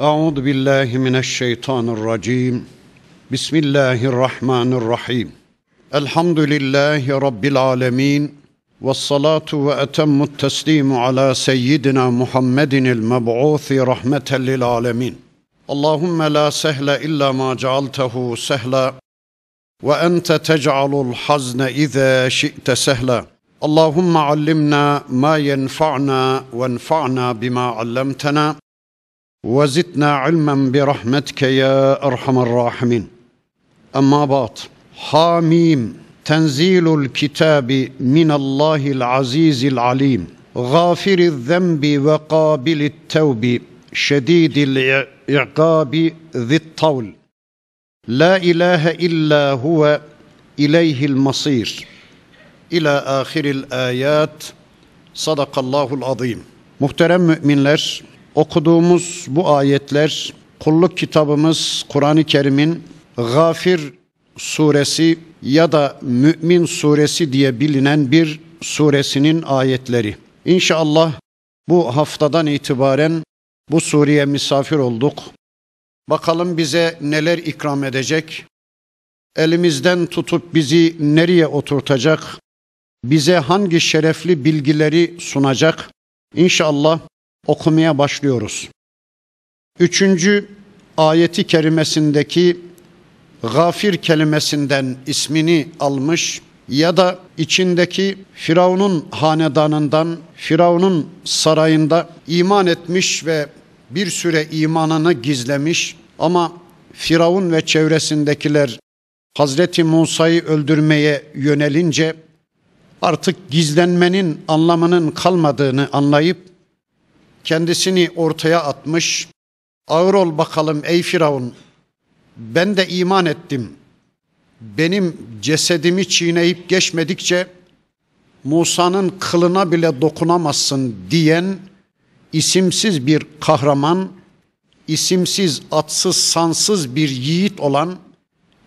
أعوذ بالله من الشيطان الرجيم بسم الله الرحمن الرحيم الحمد لله رب العالمين والصلاة وأتم التسليم على سيدنا محمد المبعوث رحمة للعالمين اللهم لا سهل إلا ما جعلته سهلا وأنت تجعل الحزن إذا شئت سهلا اللهم علمنا ما ينفعنا وانفعنا بما علمتنا وزدنا علما برحمتك يا ارحم الراحمين اما بعد حاميم تنزيل الكتاب من الله العزيز العليم غافر الذنب وقابل التوب شديد العقاب ذي الطول لا اله الا هو اليه المصير الى اخر الايات صدق الله العظيم محترم müminler, okuduğumuz bu ayetler kulluk kitabımız Kur'an-ı Kerim'in Gafir suresi ya da Mümin suresi diye bilinen bir suresinin ayetleri. İnşallah bu haftadan itibaren bu sureye misafir olduk. Bakalım bize neler ikram edecek? Elimizden tutup bizi nereye oturtacak? Bize hangi şerefli bilgileri sunacak? İnşallah okumaya başlıyoruz. Üçüncü ayeti kerimesindeki gafir kelimesinden ismini almış ya da içindeki Firavun'un hanedanından, Firavun'un sarayında iman etmiş ve bir süre imanını gizlemiş ama Firavun ve çevresindekiler Hazreti Musa'yı öldürmeye yönelince artık gizlenmenin anlamının kalmadığını anlayıp kendisini ortaya atmış. Ağır ol bakalım ey Firavun. Ben de iman ettim. Benim cesedimi çiğneyip geçmedikçe Musa'nın kılına bile dokunamazsın diyen isimsiz bir kahraman, isimsiz, atsız, sansız bir yiğit olan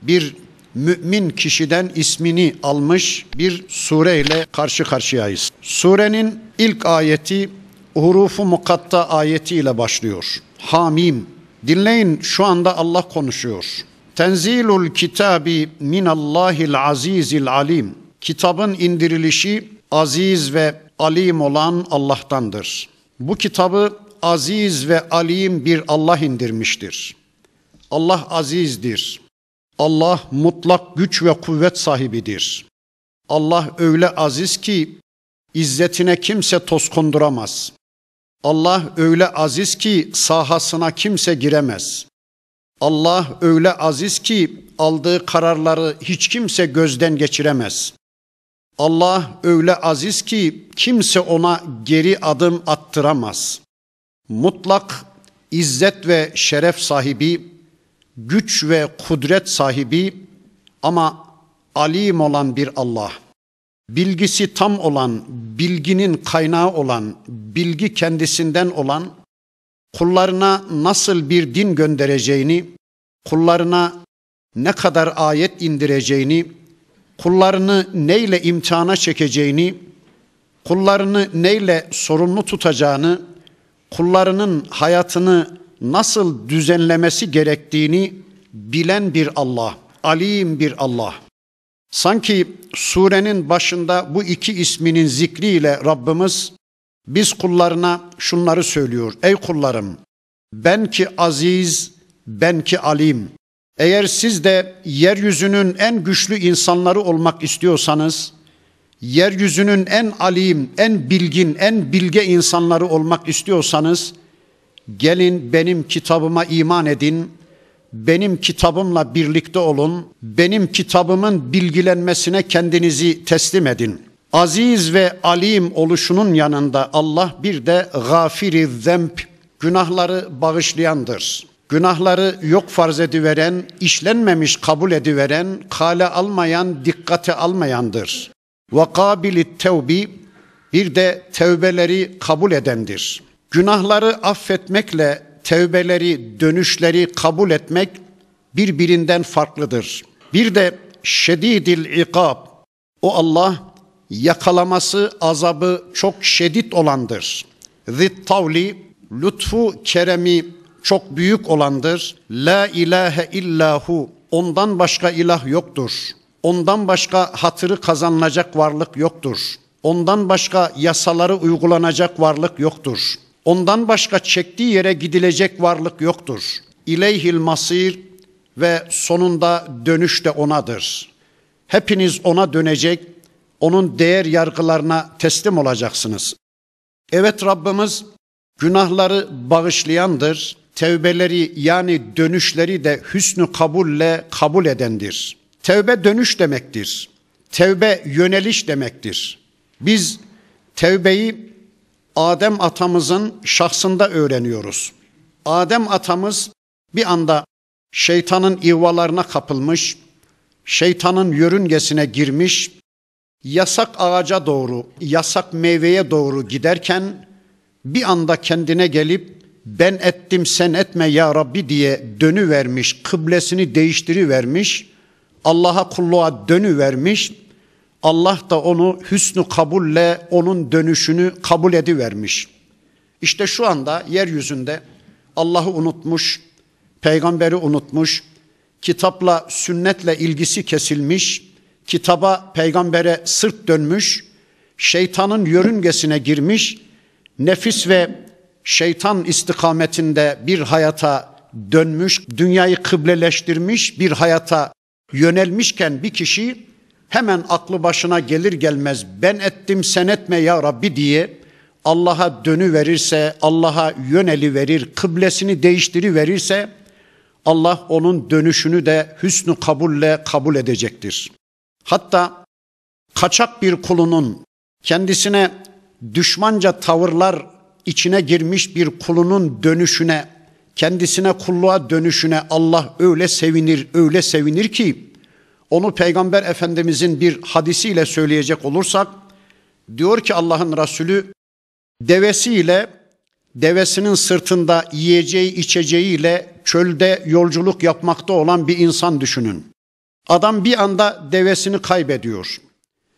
bir mümin kişiden ismini almış bir sureyle karşı karşıyayız. Surenin ilk ayeti hurufu mukatta ayetiyle başlıyor. Hamim. Dinleyin şu anda Allah konuşuyor. Tenzilul kitabi minallahil azizil alim. Kitabın indirilişi aziz ve alim olan Allah'tandır. Bu kitabı aziz ve alim bir Allah indirmiştir. Allah azizdir. Allah mutlak güç ve kuvvet sahibidir. Allah öyle aziz ki izzetine kimse toz konduramaz. Allah öyle aziz ki sahasına kimse giremez. Allah öyle aziz ki aldığı kararları hiç kimse gözden geçiremez. Allah öyle aziz ki kimse ona geri adım attıramaz. Mutlak izzet ve şeref sahibi, güç ve kudret sahibi ama alim olan bir Allah.'' bilgisi tam olan, bilginin kaynağı olan, bilgi kendisinden olan kullarına nasıl bir din göndereceğini, kullarına ne kadar ayet indireceğini, kullarını neyle imtihana çekeceğini, kullarını neyle sorumlu tutacağını, kullarının hayatını nasıl düzenlemesi gerektiğini bilen bir Allah, alim bir Allah.'' Sanki surenin başında bu iki isminin zikriyle Rabbimiz biz kullarına şunları söylüyor. Ey kullarım ben ki aziz, ben ki alim. Eğer siz de yeryüzünün en güçlü insanları olmak istiyorsanız, yeryüzünün en alim, en bilgin, en bilge insanları olmak istiyorsanız, gelin benim kitabıma iman edin, benim kitabımla birlikte olun, benim kitabımın bilgilenmesine kendinizi teslim edin. Aziz ve alim oluşunun yanında Allah bir de gafiri zemp, günahları bağışlayandır. Günahları yok farz ediveren, işlenmemiş kabul ediveren, kale almayan, dikkate almayandır. Ve kabili tevbi, bir de tevbeleri kabul edendir. Günahları affetmekle tevbeleri, dönüşleri kabul etmek birbirinden farklıdır. Bir de şedidil ikab. O Allah yakalaması azabı çok şedid olandır. Zit tavli lütfu keremi çok büyük olandır. La ilahe illahu ondan başka ilah yoktur. Ondan başka hatırı kazanılacak varlık yoktur. Ondan başka yasaları uygulanacak varlık yoktur. Ondan başka çektiği yere gidilecek varlık yoktur. İleyhil masir ve sonunda dönüş de onadır. Hepiniz ona dönecek, onun değer yargılarına teslim olacaksınız. Evet Rabbimiz günahları bağışlayandır, tevbeleri yani dönüşleri de hüsnü kabulle kabul edendir. Tevbe dönüş demektir. Tevbe yöneliş demektir. Biz tevbeyi Adem atamızın şahsında öğreniyoruz. Adem atamız bir anda şeytanın ihvalarına kapılmış, şeytanın yörüngesine girmiş, yasak ağaca doğru, yasak meyveye doğru giderken bir anda kendine gelip ben ettim sen etme ya Rabbi diye vermiş, kıblesini değiştirivermiş, Allah'a kulluğa dönü vermiş Allah da onu hüsnü kabulle onun dönüşünü kabul edivermiş. İşte şu anda yeryüzünde Allah'ı unutmuş, peygamberi unutmuş, kitapla sünnetle ilgisi kesilmiş, kitaba peygambere sırt dönmüş, şeytanın yörüngesine girmiş, nefis ve şeytan istikametinde bir hayata dönmüş, dünyayı kıbleleştirmiş bir hayata yönelmişken bir kişi hemen aklı başına gelir gelmez ben ettim sen etme ya Rabbi diye Allah'a dönü verirse, Allah'a yöneli verir, kıblesini değiştiri verirse Allah onun dönüşünü de hüsnü kabulle kabul edecektir. Hatta kaçak bir kulunun kendisine düşmanca tavırlar içine girmiş bir kulunun dönüşüne, kendisine kulluğa dönüşüne Allah öyle sevinir, öyle sevinir ki onu Peygamber Efendimizin bir hadisiyle söyleyecek olursak diyor ki Allah'ın Resulü devesiyle devesinin sırtında yiyeceği içeceğiyle çölde yolculuk yapmakta olan bir insan düşünün. Adam bir anda devesini kaybediyor.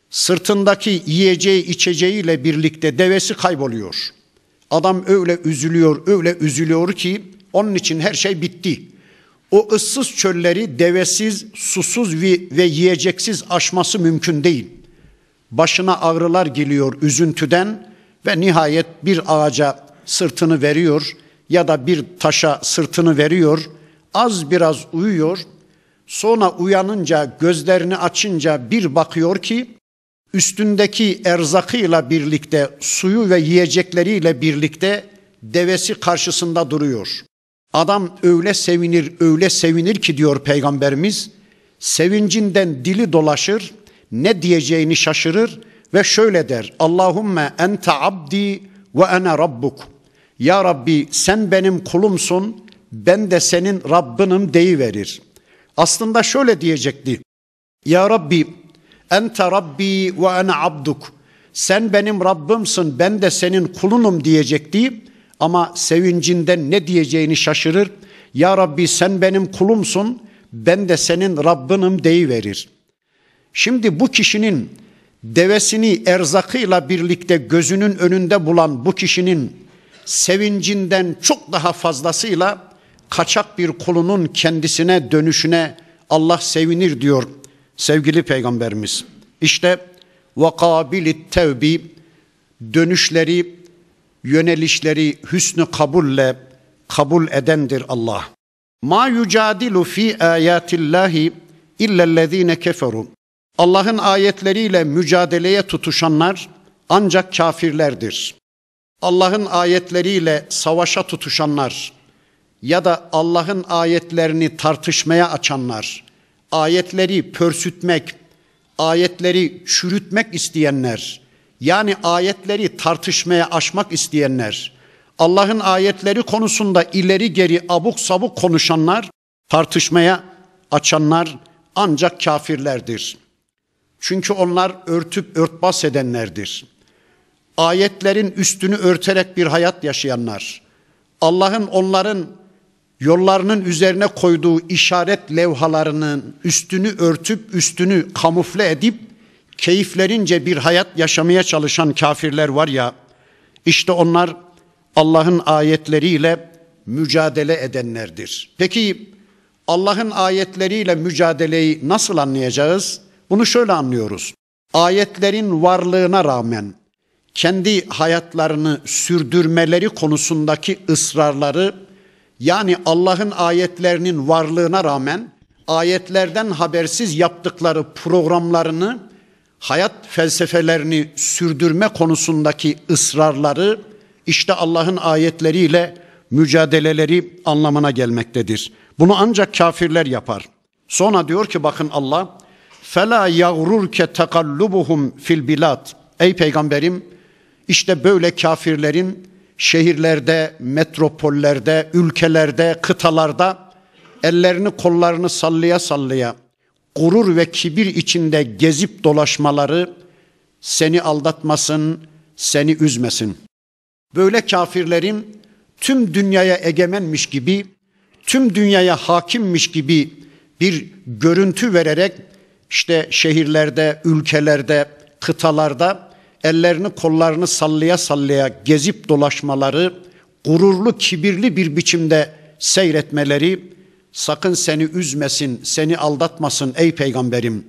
Sırtındaki yiyeceği içeceğiyle birlikte devesi kayboluyor. Adam öyle üzülüyor, öyle üzülüyor ki onun için her şey bitti o ıssız çölleri devesiz, susuz ve yiyeceksiz aşması mümkün değil. Başına ağrılar geliyor üzüntüden ve nihayet bir ağaca sırtını veriyor ya da bir taşa sırtını veriyor. Az biraz uyuyor. Sonra uyanınca gözlerini açınca bir bakıyor ki üstündeki erzakıyla birlikte suyu ve yiyecekleriyle birlikte devesi karşısında duruyor. Adam öyle sevinir, öyle sevinir ki diyor peygamberimiz, sevincinden dili dolaşır, ne diyeceğini şaşırır ve şöyle der. Allahümme ente abdi ve ene rabbuk. Ya Rabbi sen benim kulumsun, ben de senin Rabbinim deyiverir. Aslında şöyle diyecekti. Ya Rabbi ente Rabbi ve ene abduk. Sen benim Rabbimsin, ben de senin kulunum diyecekti ama sevincinden ne diyeceğini şaşırır. Ya Rabbi sen benim kulumsun, ben de senin Rabbinim deyiverir. Şimdi bu kişinin devesini erzakıyla birlikte gözünün önünde bulan bu kişinin sevincinden çok daha fazlasıyla kaçak bir kulunun kendisine dönüşüne Allah sevinir diyor sevgili peygamberimiz. İşte vakabilit tevbi dönüşleri yönelişleri hüsnü kabulle kabul edendir Allah. Ma yucadilu fi ayatillahi illellezine keferu. Allah'ın ayetleriyle mücadeleye tutuşanlar ancak kafirlerdir. Allah'ın ayetleriyle savaşa tutuşanlar ya da Allah'ın ayetlerini tartışmaya açanlar, ayetleri pörsütmek, ayetleri çürütmek isteyenler, yani ayetleri tartışmaya aşmak isteyenler, Allah'ın ayetleri konusunda ileri geri abuk sabuk konuşanlar, tartışmaya açanlar ancak kafirlerdir. Çünkü onlar örtüp örtbas edenlerdir. Ayetlerin üstünü örterek bir hayat yaşayanlar, Allah'ın onların yollarının üzerine koyduğu işaret levhalarının üstünü örtüp üstünü kamufle edip keyiflerince bir hayat yaşamaya çalışan kafirler var ya, işte onlar Allah'ın ayetleriyle mücadele edenlerdir. Peki Allah'ın ayetleriyle mücadeleyi nasıl anlayacağız? Bunu şöyle anlıyoruz. Ayetlerin varlığına rağmen kendi hayatlarını sürdürmeleri konusundaki ısrarları yani Allah'ın ayetlerinin varlığına rağmen ayetlerden habersiz yaptıkları programlarını hayat felsefelerini sürdürme konusundaki ısrarları işte Allah'ın ayetleriyle mücadeleleri anlamına gelmektedir. Bunu ancak kafirler yapar. Sonra diyor ki bakın Allah fela yagrurke takallubuhum fil bilat. Ey peygamberim işte böyle kafirlerin şehirlerde, metropollerde, ülkelerde, kıtalarda ellerini kollarını sallaya sallaya gurur ve kibir içinde gezip dolaşmaları seni aldatmasın, seni üzmesin. Böyle kafirlerin tüm dünyaya egemenmiş gibi, tüm dünyaya hakimmiş gibi bir görüntü vererek işte şehirlerde, ülkelerde, kıtalarda ellerini kollarını sallaya sallaya gezip dolaşmaları, gururlu, kibirli bir biçimde seyretmeleri Sakın seni üzmesin, seni aldatmasın ey peygamberim.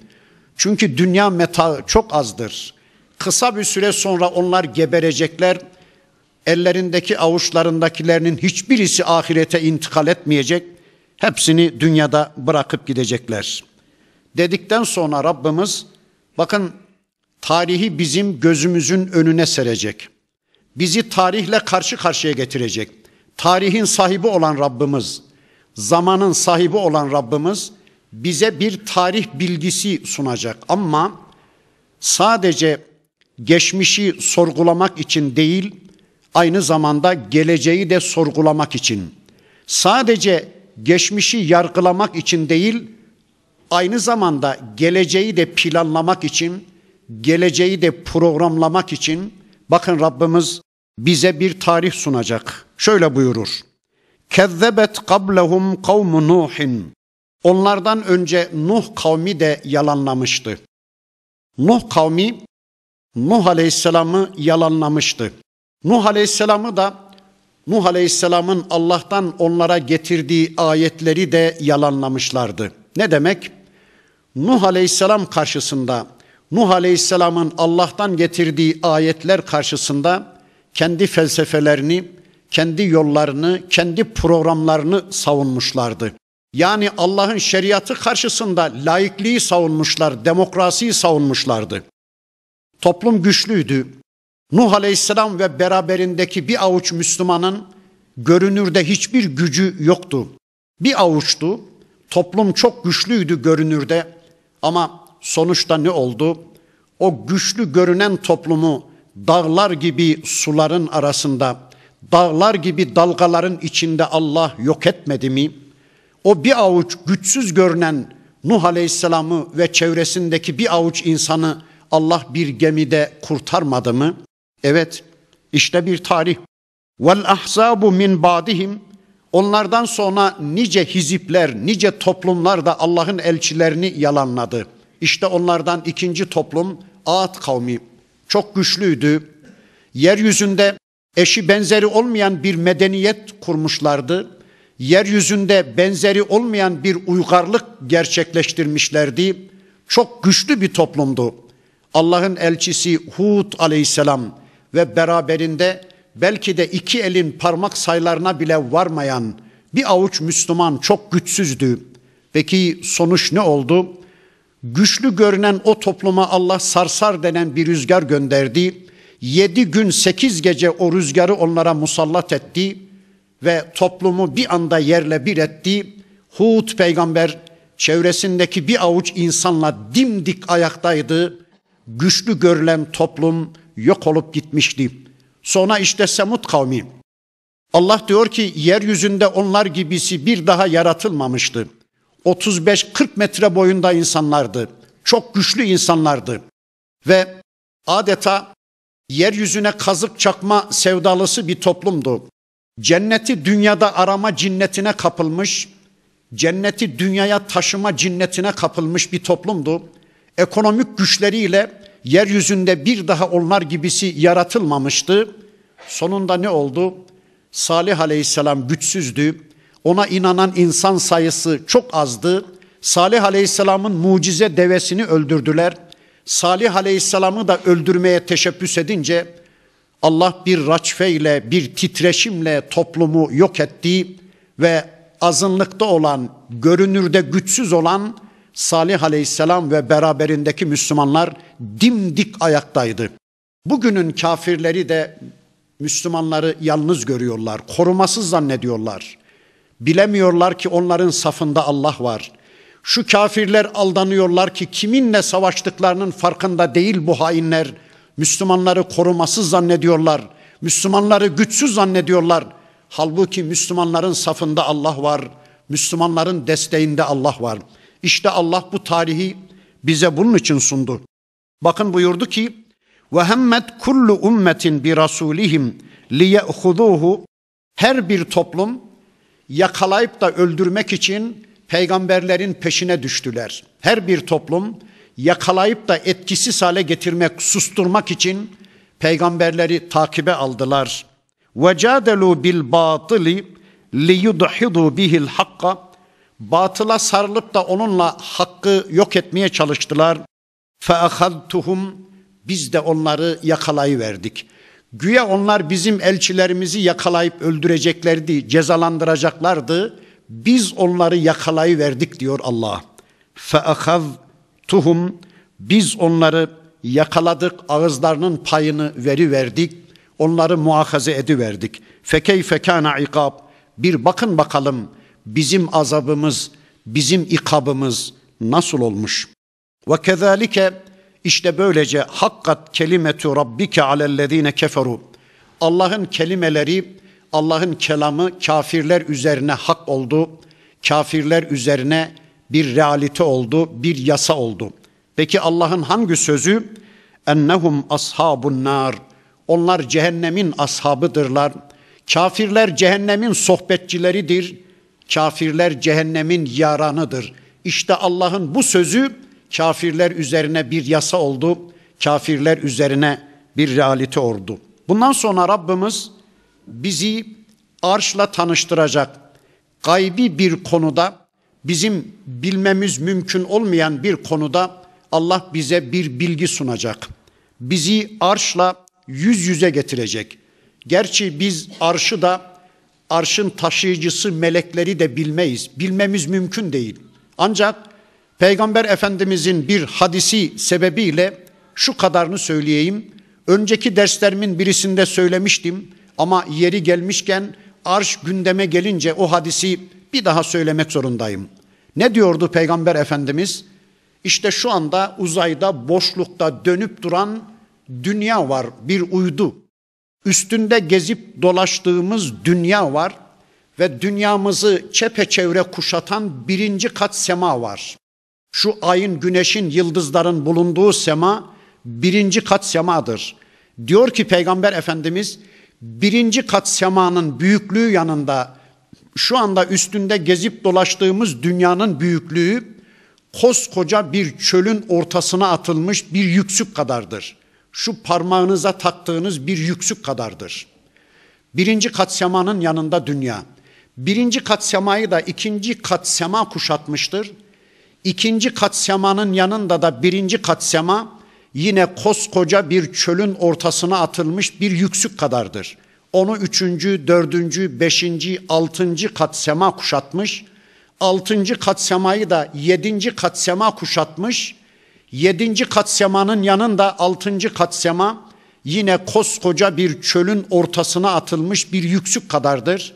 Çünkü dünya meta çok azdır. Kısa bir süre sonra onlar geberecekler. Ellerindeki avuçlarındakilerinin hiçbirisi ahirete intikal etmeyecek. Hepsini dünyada bırakıp gidecekler. Dedikten sonra Rabbimiz bakın tarihi bizim gözümüzün önüne serecek. Bizi tarihle karşı karşıya getirecek. Tarihin sahibi olan Rabbimiz zamanın sahibi olan Rabbimiz bize bir tarih bilgisi sunacak ama sadece geçmişi sorgulamak için değil, aynı zamanda geleceği de sorgulamak için. Sadece geçmişi yargılamak için değil, aynı zamanda geleceği de planlamak için, geleceği de programlamak için bakın Rabbimiz bize bir tarih sunacak. Şöyle buyurur. Kezzebet kablehum kavmu Nuhin. Onlardan önce Nuh kavmi de yalanlamıştı. Nuh kavmi Nuh Aleyhisselam'ı yalanlamıştı. Nuh Aleyhisselam'ı da Nuh Aleyhisselam'ın Allah'tan onlara getirdiği ayetleri de yalanlamışlardı. Ne demek? Nuh Aleyhisselam karşısında Nuh Aleyhisselam'ın Allah'tan getirdiği ayetler karşısında kendi felsefelerini, kendi yollarını, kendi programlarını savunmuşlardı. Yani Allah'ın şeriatı karşısında laikliği savunmuşlar, demokrasiyi savunmuşlardı. Toplum güçlüydü. Nuh Aleyhisselam ve beraberindeki bir avuç Müslümanın görünürde hiçbir gücü yoktu. Bir avuçtu. Toplum çok güçlüydü görünürde ama sonuçta ne oldu? O güçlü görünen toplumu dağlar gibi suların arasında dağlar gibi dalgaların içinde Allah yok etmedi mi? O bir avuç güçsüz görünen Nuh Aleyhisselam'ı ve çevresindeki bir avuç insanı Allah bir gemide kurtarmadı mı? Evet, işte bir tarih. Vel ahzabu min badihim Onlardan sonra nice hizipler, nice toplumlar da Allah'ın elçilerini yalanladı. İşte onlardan ikinci toplum Ağat kavmi. Çok güçlüydü. Yeryüzünde Eşi benzeri olmayan bir medeniyet kurmuşlardı. Yeryüzünde benzeri olmayan bir uygarlık gerçekleştirmişlerdi. Çok güçlü bir toplumdu. Allah'ın elçisi Hud aleyhisselam ve beraberinde belki de iki elin parmak sayılarına bile varmayan bir avuç Müslüman çok güçsüzdü. Peki sonuç ne oldu? Güçlü görünen o topluma Allah sarsar denen bir rüzgar gönderdi yedi gün sekiz gece o rüzgarı onlara musallat etti ve toplumu bir anda yerle bir etti. Hud peygamber çevresindeki bir avuç insanla dimdik ayaktaydı. Güçlü görülen toplum yok olup gitmişti. Sonra işte Semut kavmi. Allah diyor ki yeryüzünde onlar gibisi bir daha yaratılmamıştı. 35-40 metre boyunda insanlardı. Çok güçlü insanlardı. Ve adeta Yeryüzüne kazık çakma sevdalısı bir toplumdu. Cenneti dünyada arama cinnetine kapılmış, cenneti dünyaya taşıma cinnetine kapılmış bir toplumdu. Ekonomik güçleriyle yeryüzünde bir daha onlar gibisi yaratılmamıştı. Sonunda ne oldu? Salih Aleyhisselam güçsüzdü. Ona inanan insan sayısı çok azdı. Salih Aleyhisselam'ın mucize devesini öldürdüler.'' Salih Aleyhisselam'ı da öldürmeye teşebbüs edince Allah bir raçfeyle, bir titreşimle toplumu yok etti ve azınlıkta olan, görünürde güçsüz olan Salih Aleyhisselam ve beraberindeki Müslümanlar dimdik ayaktaydı. Bugünün kafirleri de Müslümanları yalnız görüyorlar, korumasız zannediyorlar. Bilemiyorlar ki onların safında Allah var. Şu kafirler aldanıyorlar ki kiminle savaştıklarının farkında değil bu hainler. Müslümanları korumasız zannediyorlar. Müslümanları güçsüz zannediyorlar. Halbuki Müslümanların safında Allah var. Müslümanların desteğinde Allah var. İşte Allah bu tarihi bize bunun için sundu. Bakın buyurdu ki ve hemmet kullu ummetin bi rasulihim liye'huzuhu her bir toplum yakalayıp da öldürmek için peygamberlerin peşine düştüler. Her bir toplum yakalayıp da etkisiz hale getirmek, susturmak için peygamberleri takibe aldılar. Vecadelu bil batili li yudhidu bihil hakka batıla sarılıp da onunla hakkı yok etmeye çalıştılar. Fe biz de onları yakalayıverdik. Güya onlar bizim elçilerimizi yakalayıp öldüreceklerdi, cezalandıracaklardı. Biz onları yakalayıverdik diyor Allah. tuhum Biz onları yakaladık, ağızlarının payını veri verdik, onları muahaze ediverdik. Fekeyfe kana ikab. Bir bakın bakalım bizim azabımız, bizim ikabımız nasıl olmuş? Ve kezalike işte böylece hakkat kelimetu rabbike alellezine keferu. Allah'ın kelimeleri Allah'ın kelamı kafirler üzerine hak oldu. Kafirler üzerine bir realite oldu, bir yasa oldu. Peki Allah'ın hangi sözü? Ennehum ashabun nar. Onlar cehennemin ashabıdırlar. Kafirler cehennemin sohbetçileridir. Kafirler cehennemin yaranıdır. İşte Allah'ın bu sözü kafirler üzerine bir yasa oldu. Kafirler üzerine bir realite oldu. Bundan sonra Rabbimiz bizi arşla tanıştıracak gaybi bir konuda bizim bilmemiz mümkün olmayan bir konuda Allah bize bir bilgi sunacak. Bizi arşla yüz yüze getirecek. Gerçi biz arşı da arşın taşıyıcısı melekleri de bilmeyiz. Bilmemiz mümkün değil. Ancak Peygamber Efendimizin bir hadisi sebebiyle şu kadarını söyleyeyim. Önceki derslerimin birisinde söylemiştim. Ama yeri gelmişken arş gündeme gelince o hadisi bir daha söylemek zorundayım. Ne diyordu Peygamber Efendimiz? İşte şu anda uzayda boşlukta dönüp duran dünya var, bir uydu. Üstünde gezip dolaştığımız dünya var ve dünyamızı çepeçevre kuşatan birinci kat sema var. Şu ayın, güneşin, yıldızların bulunduğu sema birinci kat semadır. Diyor ki Peygamber Efendimiz birinci kat semanın büyüklüğü yanında şu anda üstünde gezip dolaştığımız dünyanın büyüklüğü koskoca bir çölün ortasına atılmış bir yüksük kadardır. Şu parmağınıza taktığınız bir yüksük kadardır. Birinci kat semanın yanında dünya. Birinci kat semayı da ikinci kat sema kuşatmıştır. İkinci kat semanın yanında da birinci kat sema yine koskoca bir çölün ortasına atılmış bir yüksük kadardır. Onu üçüncü, dördüncü, beşinci, altıncı kat sema kuşatmış. Altıncı kat semayı da yedinci kat sema kuşatmış. Yedinci kat semanın yanında altıncı kat sema yine koskoca bir çölün ortasına atılmış bir yüksük kadardır.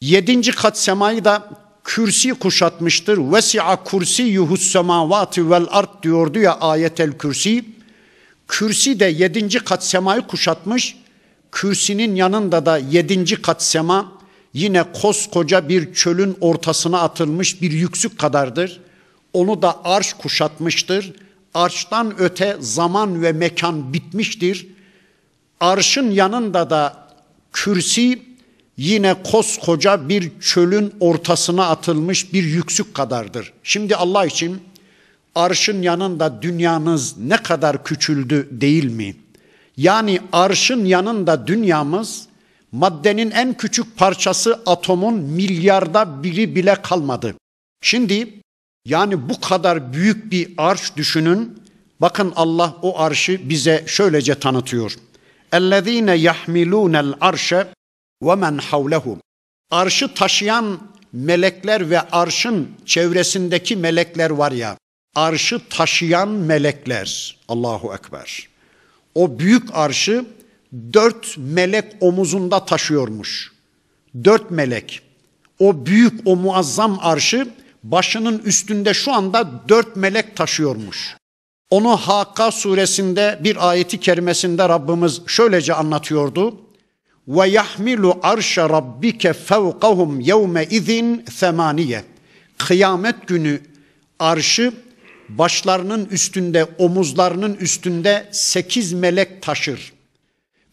Yedinci kat semayı da kürsi kuşatmıştır. Vesi'a kursiyyuhus semavati vel art diyordu ya ayetel kürsi. Kürsi de yedinci kat semayı kuşatmış. Kürsinin yanında da yedinci kat sema yine koskoca bir çölün ortasına atılmış bir yüksük kadardır. Onu da arş kuşatmıştır. Arştan öte zaman ve mekan bitmiştir. Arşın yanında da kürsi yine koskoca bir çölün ortasına atılmış bir yüksük kadardır. Şimdi Allah için arşın yanında dünyanız ne kadar küçüldü değil mi? Yani arşın yanında dünyamız maddenin en küçük parçası atomun milyarda biri bile kalmadı. Şimdi yani bu kadar büyük bir arş düşünün. Bakın Allah o arşı bize şöylece tanıtıyor. اَلَّذ۪ينَ يَحْمِلُونَ الْعَرْشَ وَمَنْ حَوْلَهُ Arşı taşıyan melekler ve arşın çevresindeki melekler var ya, arşı taşıyan melekler. Allahu Ekber. O büyük arşı dört melek omuzunda taşıyormuş. Dört melek. O büyük, o muazzam arşı başının üstünde şu anda dört melek taşıyormuş. Onu Hakka suresinde bir ayeti kerimesinde Rabbimiz şöylece anlatıyordu. Ve yahmilu arşa rabbike fevkahum yevme izin semaniye. Kıyamet günü arşı başlarının üstünde, omuzlarının üstünde sekiz melek taşır.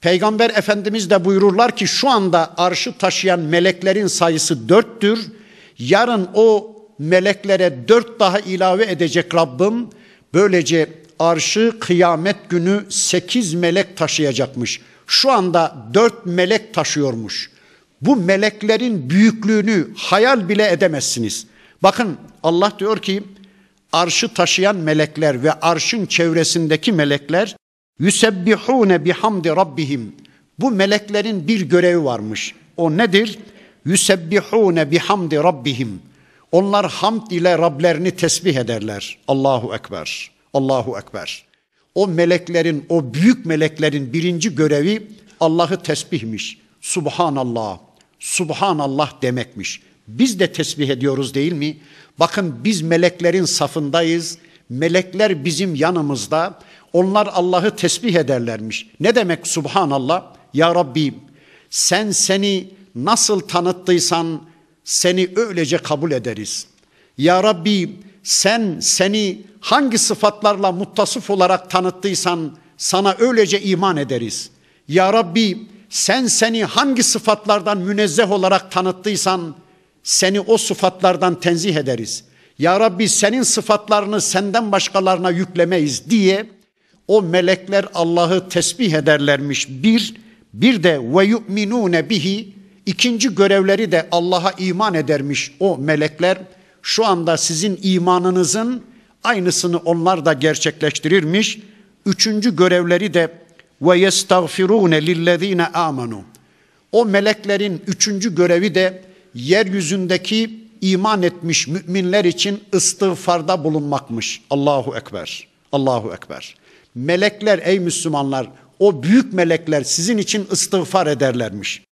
Peygamber Efendimiz de buyururlar ki şu anda arşı taşıyan meleklerin sayısı dörttür. Yarın o meleklere dört daha ilave edecek Rabbim. Böylece arşı kıyamet günü sekiz melek taşıyacakmış. Şu anda dört melek taşıyormuş. Bu meleklerin büyüklüğünü hayal bile edemezsiniz. Bakın Allah diyor ki arşı taşıyan melekler ve arşın çevresindeki melekler yüsebbihune bihamdi rabbihim. Bu meleklerin bir görevi varmış. O nedir? Yüsebbihune bihamdi rabbihim. Onlar hamd ile Rablerini tesbih ederler. Allahu Ekber. Allahu Ekber. O meleklerin, o büyük meleklerin birinci görevi Allah'ı tesbihmiş. Subhanallah, Subhanallah demekmiş. Biz de tesbih ediyoruz değil mi? Bakın biz meleklerin safındayız. Melekler bizim yanımızda. Onlar Allah'ı tesbih ederlermiş. Ne demek subhanallah? Ya Rabbim sen seni nasıl tanıttıysan seni öylece kabul ederiz. Ya Rabbim sen seni hangi sıfatlarla muttasıf olarak tanıttıysan sana öylece iman ederiz. Ya Rabbi sen seni hangi sıfatlardan münezzeh olarak tanıttıysan seni o sıfatlardan tenzih ederiz. Ya Rabbi senin sıfatlarını senden başkalarına yüklemeyiz diye o melekler Allah'ı tesbih ederlermiş. Bir, bir de ve yu'minune bihi ikinci görevleri de Allah'a iman edermiş o melekler. Şu anda sizin imanınızın aynısını onlar da gerçekleştirirmiş. Üçüncü görevleri de ve yestagfirune lillezine amanu. O meleklerin üçüncü görevi de yeryüzündeki iman etmiş müminler için istiğfarda bulunmakmış. Allahu Ekber, Allahu Ekber. Melekler ey Müslümanlar, o büyük melekler sizin için istiğfar ederlermiş.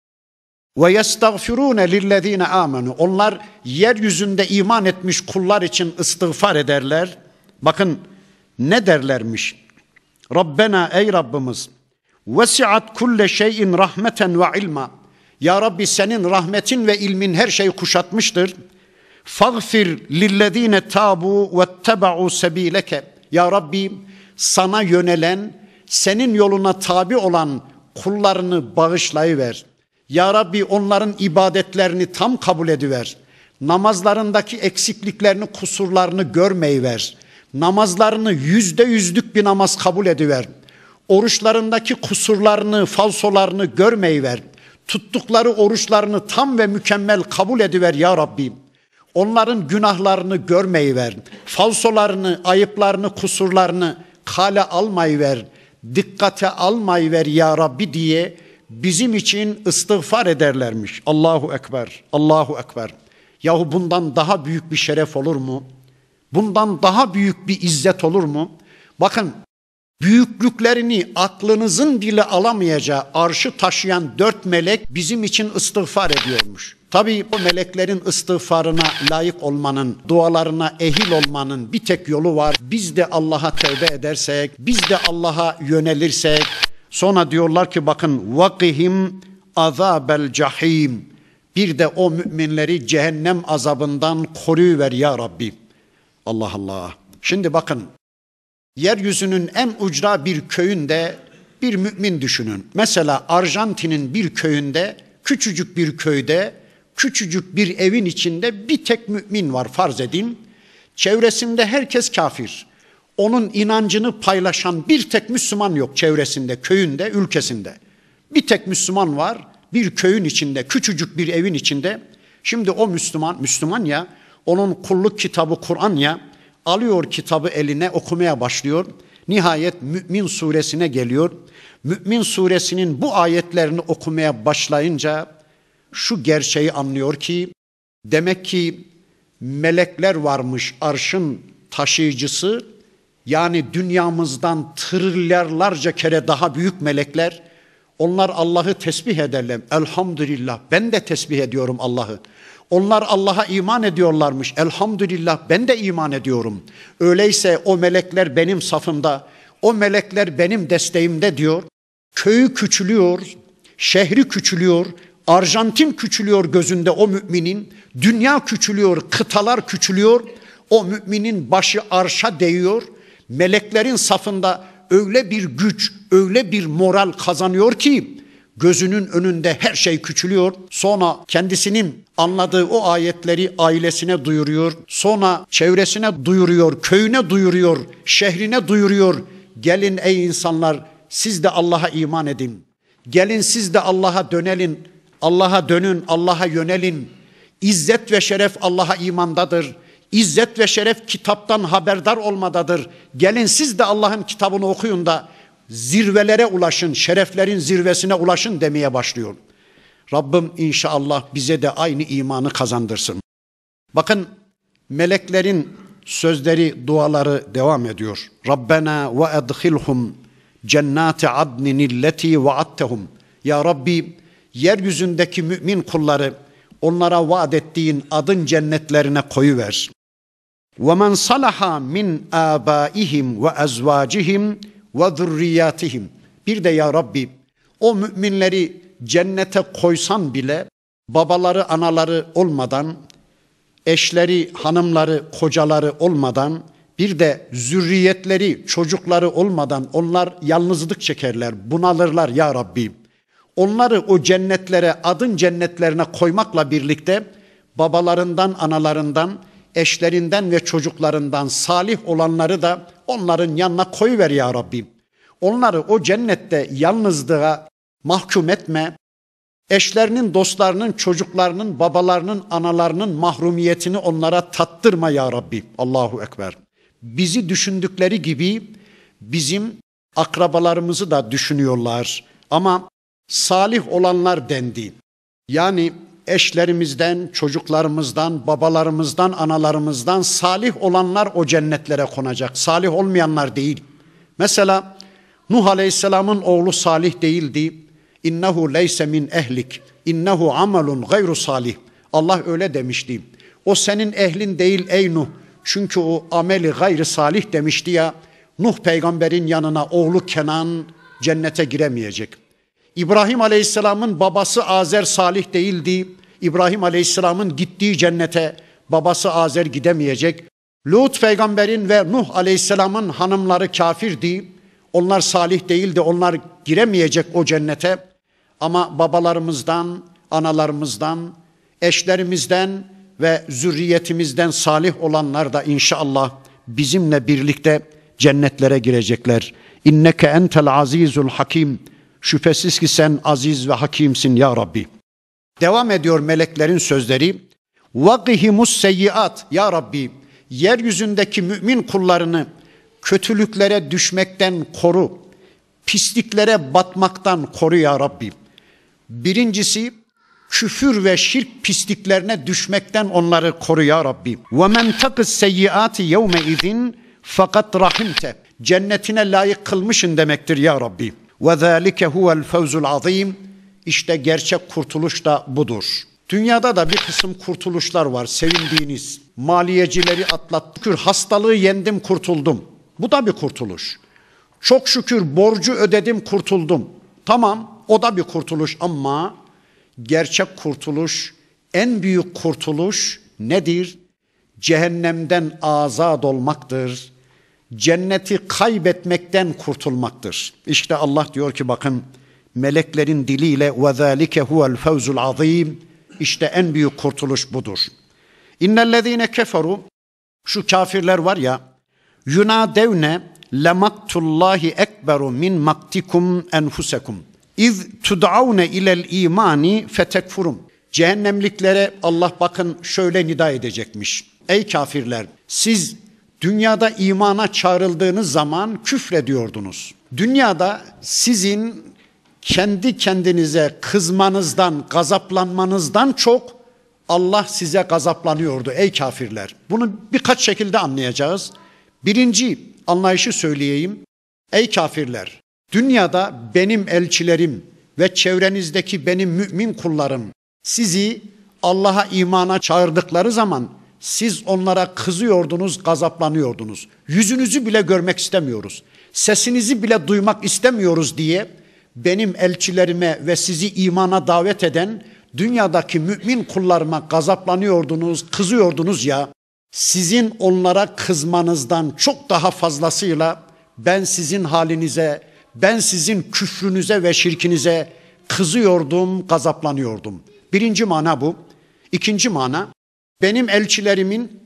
Ve yestagfirune lillezine amenu. Onlar yeryüzünde iman etmiş kullar için istiğfar ederler. Bakın ne derlermiş? Rabbena ey Rabbimiz vesiat kulle şeyin rahmeten ve ilma. Ya Rabbi senin rahmetin ve ilmin her şeyi kuşatmıştır. Fagfir lillezine tabu ve tebu sebileke. Ya Rabbi sana yönelen, senin yoluna tabi olan kullarını bağışlayıver. Ya Rabbi onların ibadetlerini tam kabul ediver. Namazlarındaki eksikliklerini, kusurlarını görmeyiver. Namazlarını yüzde yüzlük bir namaz kabul ediver. Oruçlarındaki kusurlarını, falsolarını görmeyiver.'' tuttukları oruçlarını tam ve mükemmel kabul ediver ya Rabbim. Onların günahlarını görmeyiver. Falsolarını, ayıplarını, kusurlarını kale almayıver. Dikkate almayıver ya Rabbi diye bizim için istiğfar ederlermiş. Allahu Ekber, Allahu Ekber. Yahu bundan daha büyük bir şeref olur mu? Bundan daha büyük bir izzet olur mu? Bakın büyüklüklerini aklınızın bile alamayacağı arşı taşıyan dört melek bizim için istiğfar ediyormuş. Tabii bu meleklerin istiğfarına layık olmanın, dualarına ehil olmanın bir tek yolu var. Biz de Allah'a tevbe edersek, biz de Allah'a yönelirsek. Sonra diyorlar ki bakın vakihim azabel cahim. Bir de o müminleri cehennem azabından koruyuver ya Rabbi. Allah Allah. Şimdi bakın yeryüzünün en ucra bir köyünde bir mümin düşünün. Mesela Arjantin'in bir köyünde, küçücük bir köyde, küçücük bir evin içinde bir tek mümin var farz edin. Çevresinde herkes kafir. Onun inancını paylaşan bir tek Müslüman yok çevresinde, köyünde, ülkesinde. Bir tek Müslüman var bir köyün içinde, küçücük bir evin içinde. Şimdi o Müslüman, Müslüman ya, onun kulluk kitabı Kur'an ya, Alıyor kitabı eline okumaya başlıyor. Nihayet Mü'min suresine geliyor. Mü'min suresinin bu ayetlerini okumaya başlayınca şu gerçeği anlıyor ki demek ki melekler varmış arşın taşıyıcısı yani dünyamızdan trilyarlarca kere daha büyük melekler onlar Allah'ı tesbih ederler. Elhamdülillah ben de tesbih ediyorum Allah'ı. Onlar Allah'a iman ediyorlarmış. Elhamdülillah ben de iman ediyorum. Öyleyse o melekler benim safımda, o melekler benim desteğimde diyor. Köyü küçülüyor, şehri küçülüyor, Arjantin küçülüyor gözünde o müminin, dünya küçülüyor, kıtalar küçülüyor. O müminin başı arşa değiyor. Meleklerin safında öyle bir güç, öyle bir moral kazanıyor ki gözünün önünde her şey küçülüyor. Sonra kendisinin anladığı o ayetleri ailesine duyuruyor, sonra çevresine duyuruyor, köyüne duyuruyor, şehrine duyuruyor. Gelin ey insanlar siz de Allah'a iman edin. Gelin siz de Allah'a dönelin. Allah'a dönün, Allah'a yönelin. İzzet ve şeref Allah'a imandadır. İzzet ve şeref kitaptan haberdar olmadadır. Gelin siz de Allah'ın kitabını okuyun da zirvelere ulaşın, şereflerin zirvesine ulaşın demeye başlıyor. Rabbim inşallah bize de aynı imanı kazandırsın. Bakın meleklerin sözleri, duaları devam ediyor. Rabbena ve edhilhum cennati adnin illeti vaattehum. Ya Rabbi yeryüzündeki mümin kulları onlara vaat ettiğin adın cennetlerine koyuver. min abaihim مِنْ آبَائِهِمْ وَاَزْوَاجِهِمْ وَذُرِّيَّاتِهِمْ Bir de ya Rabbi o müminleri cennete koysan bile babaları anaları olmadan, eşleri, hanımları, kocaları olmadan, bir de zürriyetleri, çocukları olmadan onlar yalnızlık çekerler, bunalırlar ya Rabbi. Onları o cennetlere, adın cennetlerine koymakla birlikte babalarından, analarından, eşlerinden ve çocuklarından salih olanları da onların yanına koyuver ya Rabbi. Onları o cennette yalnızlığa mahkum etme, eşlerinin, dostlarının, çocuklarının, babalarının, analarının mahrumiyetini onlara tattırma ya Rabbi. Allahu Ekber. Bizi düşündükleri gibi bizim akrabalarımızı da düşünüyorlar. Ama salih olanlar dendi. Yani eşlerimizden, çocuklarımızdan, babalarımızdan, analarımızdan salih olanlar o cennetlere konacak. Salih olmayanlar değil. Mesela Nuh Aleyhisselam'ın oğlu salih değildi. İnnehu leyse min ehlik. innehu amalun gayru salih. Allah öyle demişti. O senin ehlin değil ey Nuh. Çünkü o ameli gayri salih demişti ya. Nuh peygamberin yanına oğlu Kenan cennete giremeyecek. İbrahim Aleyhisselam'ın babası Azer Salih değildi. İbrahim Aleyhisselam'ın gittiği cennete babası Azer gidemeyecek. Lut peygamberin ve Nuh Aleyhisselam'ın hanımları kafirdi. Onlar salih değildi. Onlar giremeyecek o cennete. Ama babalarımızdan, analarımızdan, eşlerimizden ve zürriyetimizden salih olanlar da inşallah bizimle birlikte cennetlere girecekler. İnneke entel azizul hakim. Şüphesiz ki sen aziz ve hakimsin ya Rabbi. Devam ediyor meleklerin sözleri. Vakihimus seyyiat ya Rabbi. Yeryüzündeki mümin kullarını kötülüklere düşmekten koru. Pisliklere batmaktan koru ya Rabbi. Birincisi küfür ve şirk pisliklerine düşmekten onları koru ya Rabbi. Ve men takıs seyyiati yevme izin fakat rahimte. Cennetine layık kılmışın demektir ya Rabbi. Ve zâlike huvel fevzul azim. İşte gerçek kurtuluş da budur. Dünyada da bir kısım kurtuluşlar var sevindiğiniz. Maliyecileri atlattım. Şükür hastalığı yendim kurtuldum. Bu da bir kurtuluş. Çok şükür borcu ödedim kurtuldum. Tamam o da bir kurtuluş ama gerçek kurtuluş, en büyük kurtuluş nedir? Cehennemden azad olmaktır. Cenneti kaybetmekten kurtulmaktır. İşte Allah diyor ki bakın meleklerin diliyle ve zalike huvel fevzul azim. İşte en büyük kurtuluş budur. İnnellezine keferu şu kafirler var ya yuna devne lemaktullahi ekberu min maktikum enfusekum. İz tud'avne ilel imani fetekfurum. Cehennemliklere Allah bakın şöyle nida edecekmiş. Ey kafirler siz dünyada imana çağrıldığınız zaman küfre diyordunuz. Dünyada sizin kendi kendinize kızmanızdan, gazaplanmanızdan çok Allah size gazaplanıyordu ey kafirler. Bunu birkaç şekilde anlayacağız. Birinci anlayışı söyleyeyim. Ey kafirler Dünyada benim elçilerim ve çevrenizdeki benim mümin kullarım sizi Allah'a imana çağırdıkları zaman siz onlara kızıyordunuz, gazaplanıyordunuz. Yüzünüzü bile görmek istemiyoruz. Sesinizi bile duymak istemiyoruz diye benim elçilerime ve sizi imana davet eden dünyadaki mümin kullarıma gazaplanıyordunuz, kızıyordunuz ya. Sizin onlara kızmanızdan çok daha fazlasıyla ben sizin halinize ben sizin küfrünüze ve şirkinize kızıyordum, gazaplanıyordum. Birinci mana bu. İkinci mana benim elçilerimin,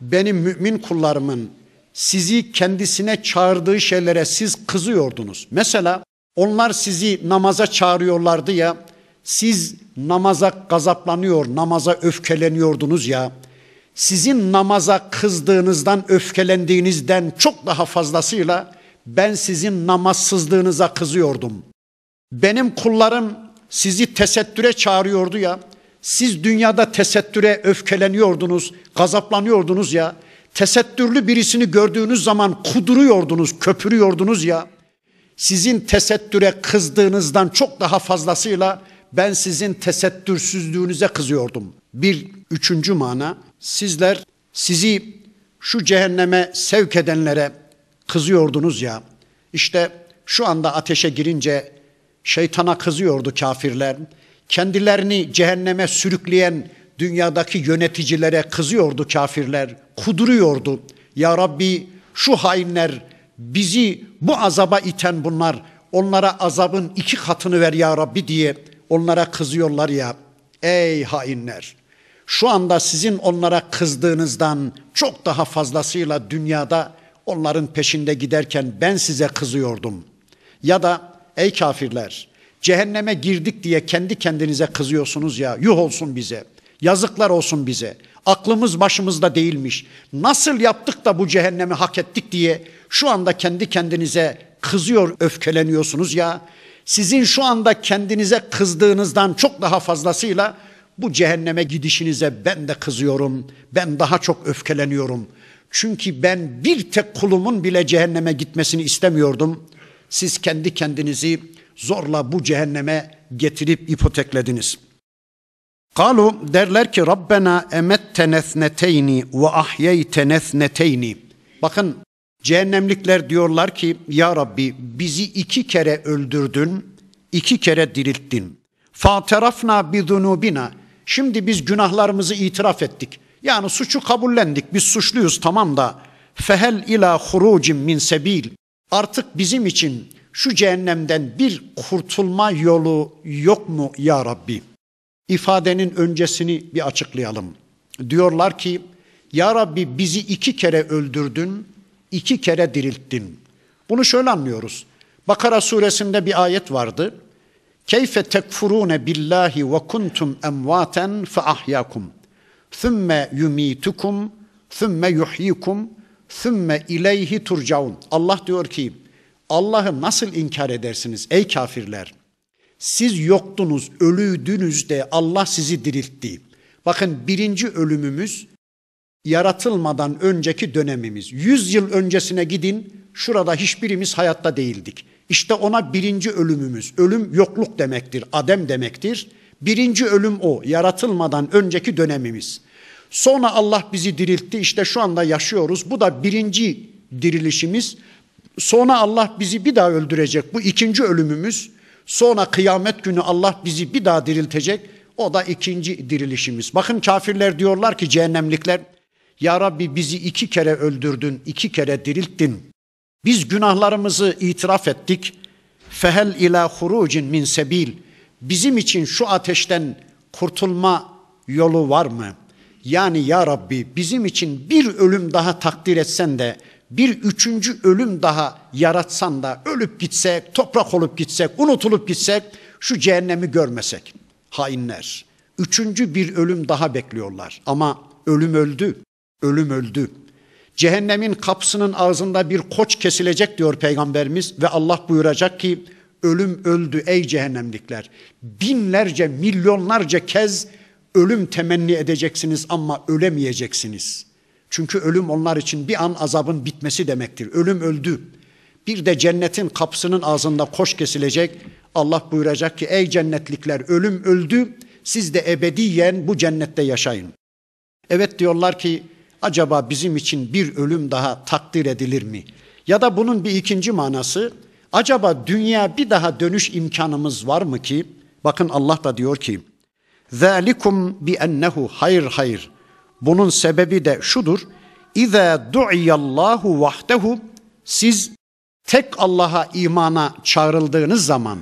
benim mümin kullarımın sizi kendisine çağırdığı şeylere siz kızıyordunuz. Mesela onlar sizi namaza çağırıyorlardı ya, siz namaza gazaplanıyor, namaza öfkeleniyordunuz ya, sizin namaza kızdığınızdan, öfkelendiğinizden çok daha fazlasıyla ben sizin namazsızlığınıza kızıyordum. Benim kullarım sizi tesettüre çağırıyordu ya. Siz dünyada tesettüre öfkeleniyordunuz, gazaplanıyordunuz ya. Tesettürlü birisini gördüğünüz zaman kuduruyordunuz, köpürüyordunuz ya. Sizin tesettüre kızdığınızdan çok daha fazlasıyla ben sizin tesettürsüzlüğünüze kızıyordum. Bir üçüncü mana sizler sizi şu cehenneme sevk edenlere kızıyordunuz ya. İşte şu anda ateşe girince şeytana kızıyordu kafirler. Kendilerini cehenneme sürükleyen dünyadaki yöneticilere kızıyordu kafirler. Kuduruyordu. Ya Rabbi şu hainler bizi bu azaba iten bunlar onlara azabın iki katını ver ya Rabbi diye onlara kızıyorlar ya. Ey hainler! Şu anda sizin onlara kızdığınızdan çok daha fazlasıyla dünyada onların peşinde giderken ben size kızıyordum. Ya da ey kafirler cehenneme girdik diye kendi kendinize kızıyorsunuz ya yuh olsun bize. Yazıklar olsun bize. Aklımız başımızda değilmiş. Nasıl yaptık da bu cehennemi hak ettik diye şu anda kendi kendinize kızıyor, öfkeleniyorsunuz ya. Sizin şu anda kendinize kızdığınızdan çok daha fazlasıyla bu cehenneme gidişinize ben de kızıyorum. Ben daha çok öfkeleniyorum. Çünkü ben bir tek kulumun bile cehenneme gitmesini istemiyordum. Siz kendi kendinizi zorla bu cehenneme getirip ipoteklediniz. Kalu derler ki Rabbena emet ethneteyni ve ahyeytene ethneteyni. Bakın cehennemlikler diyorlar ki Ya Rabbi bizi iki kere öldürdün, iki kere dirilttin. Faterafna bi zunubina. Şimdi biz günahlarımızı itiraf ettik. Yani suçu kabullendik. Biz suçluyuz tamam da fehel ila hurucim min sebil. Artık bizim için şu cehennemden bir kurtulma yolu yok mu ya Rabbi? İfadenin öncesini bir açıklayalım. Diyorlar ki ya Rabbi bizi iki kere öldürdün, iki kere dirilttin. Bunu şöyle anlıyoruz. Bakara suresinde bir ayet vardı. Keyfe tekfurune billahi ve kuntum emvaten fe ahyakum. ثُمَّ يُم۪يتُكُمْ ثُمَّ يُحْيِكُمْ ثُمَّ اِلَيْهِ تُرْجَعُونَ Allah diyor ki Allah'ı nasıl inkar edersiniz ey kafirler? Siz yoktunuz, ölüydünüz de Allah sizi diriltti. Bakın birinci ölümümüz yaratılmadan önceki dönemimiz. Yüz yıl öncesine gidin şurada hiçbirimiz hayatta değildik. İşte ona birinci ölümümüz. Ölüm yokluk demektir, adem demektir. Birinci ölüm o. Yaratılmadan önceki dönemimiz. Sonra Allah bizi diriltti. işte şu anda yaşıyoruz. Bu da birinci dirilişimiz. Sonra Allah bizi bir daha öldürecek. Bu ikinci ölümümüz. Sonra kıyamet günü Allah bizi bir daha diriltecek. O da ikinci dirilişimiz. Bakın kafirler diyorlar ki cehennemlikler ya Rabbi bizi iki kere öldürdün, iki kere dirilttin. Biz günahlarımızı itiraf ettik. Fehel ila hurucin min sebil.'' bizim için şu ateşten kurtulma yolu var mı? Yani ya Rabbi bizim için bir ölüm daha takdir etsen de bir üçüncü ölüm daha yaratsan da ölüp gitsek, toprak olup gitsek, unutulup gitsek şu cehennemi görmesek. Hainler. Üçüncü bir ölüm daha bekliyorlar ama ölüm öldü. Ölüm öldü. Cehennemin kapısının ağzında bir koç kesilecek diyor peygamberimiz ve Allah buyuracak ki Ölüm öldü ey cehennemlikler. Binlerce, milyonlarca kez ölüm temenni edeceksiniz ama ölemeyeceksiniz. Çünkü ölüm onlar için bir an azabın bitmesi demektir. Ölüm öldü. Bir de cennetin kapısının ağzında koş kesilecek. Allah buyuracak ki ey cennetlikler ölüm öldü. Siz de ebediyen bu cennette yaşayın. Evet diyorlar ki acaba bizim için bir ölüm daha takdir edilir mi? Ya da bunun bir ikinci manası Acaba dünya bir daha dönüş imkanımız var mı ki? Bakın Allah da diyor ki: "Zalikum bi ennehu hayır hayır." Bunun sebebi de şudur. İza du'iyallahu vahdehu siz tek Allah'a imana çağrıldığınız zaman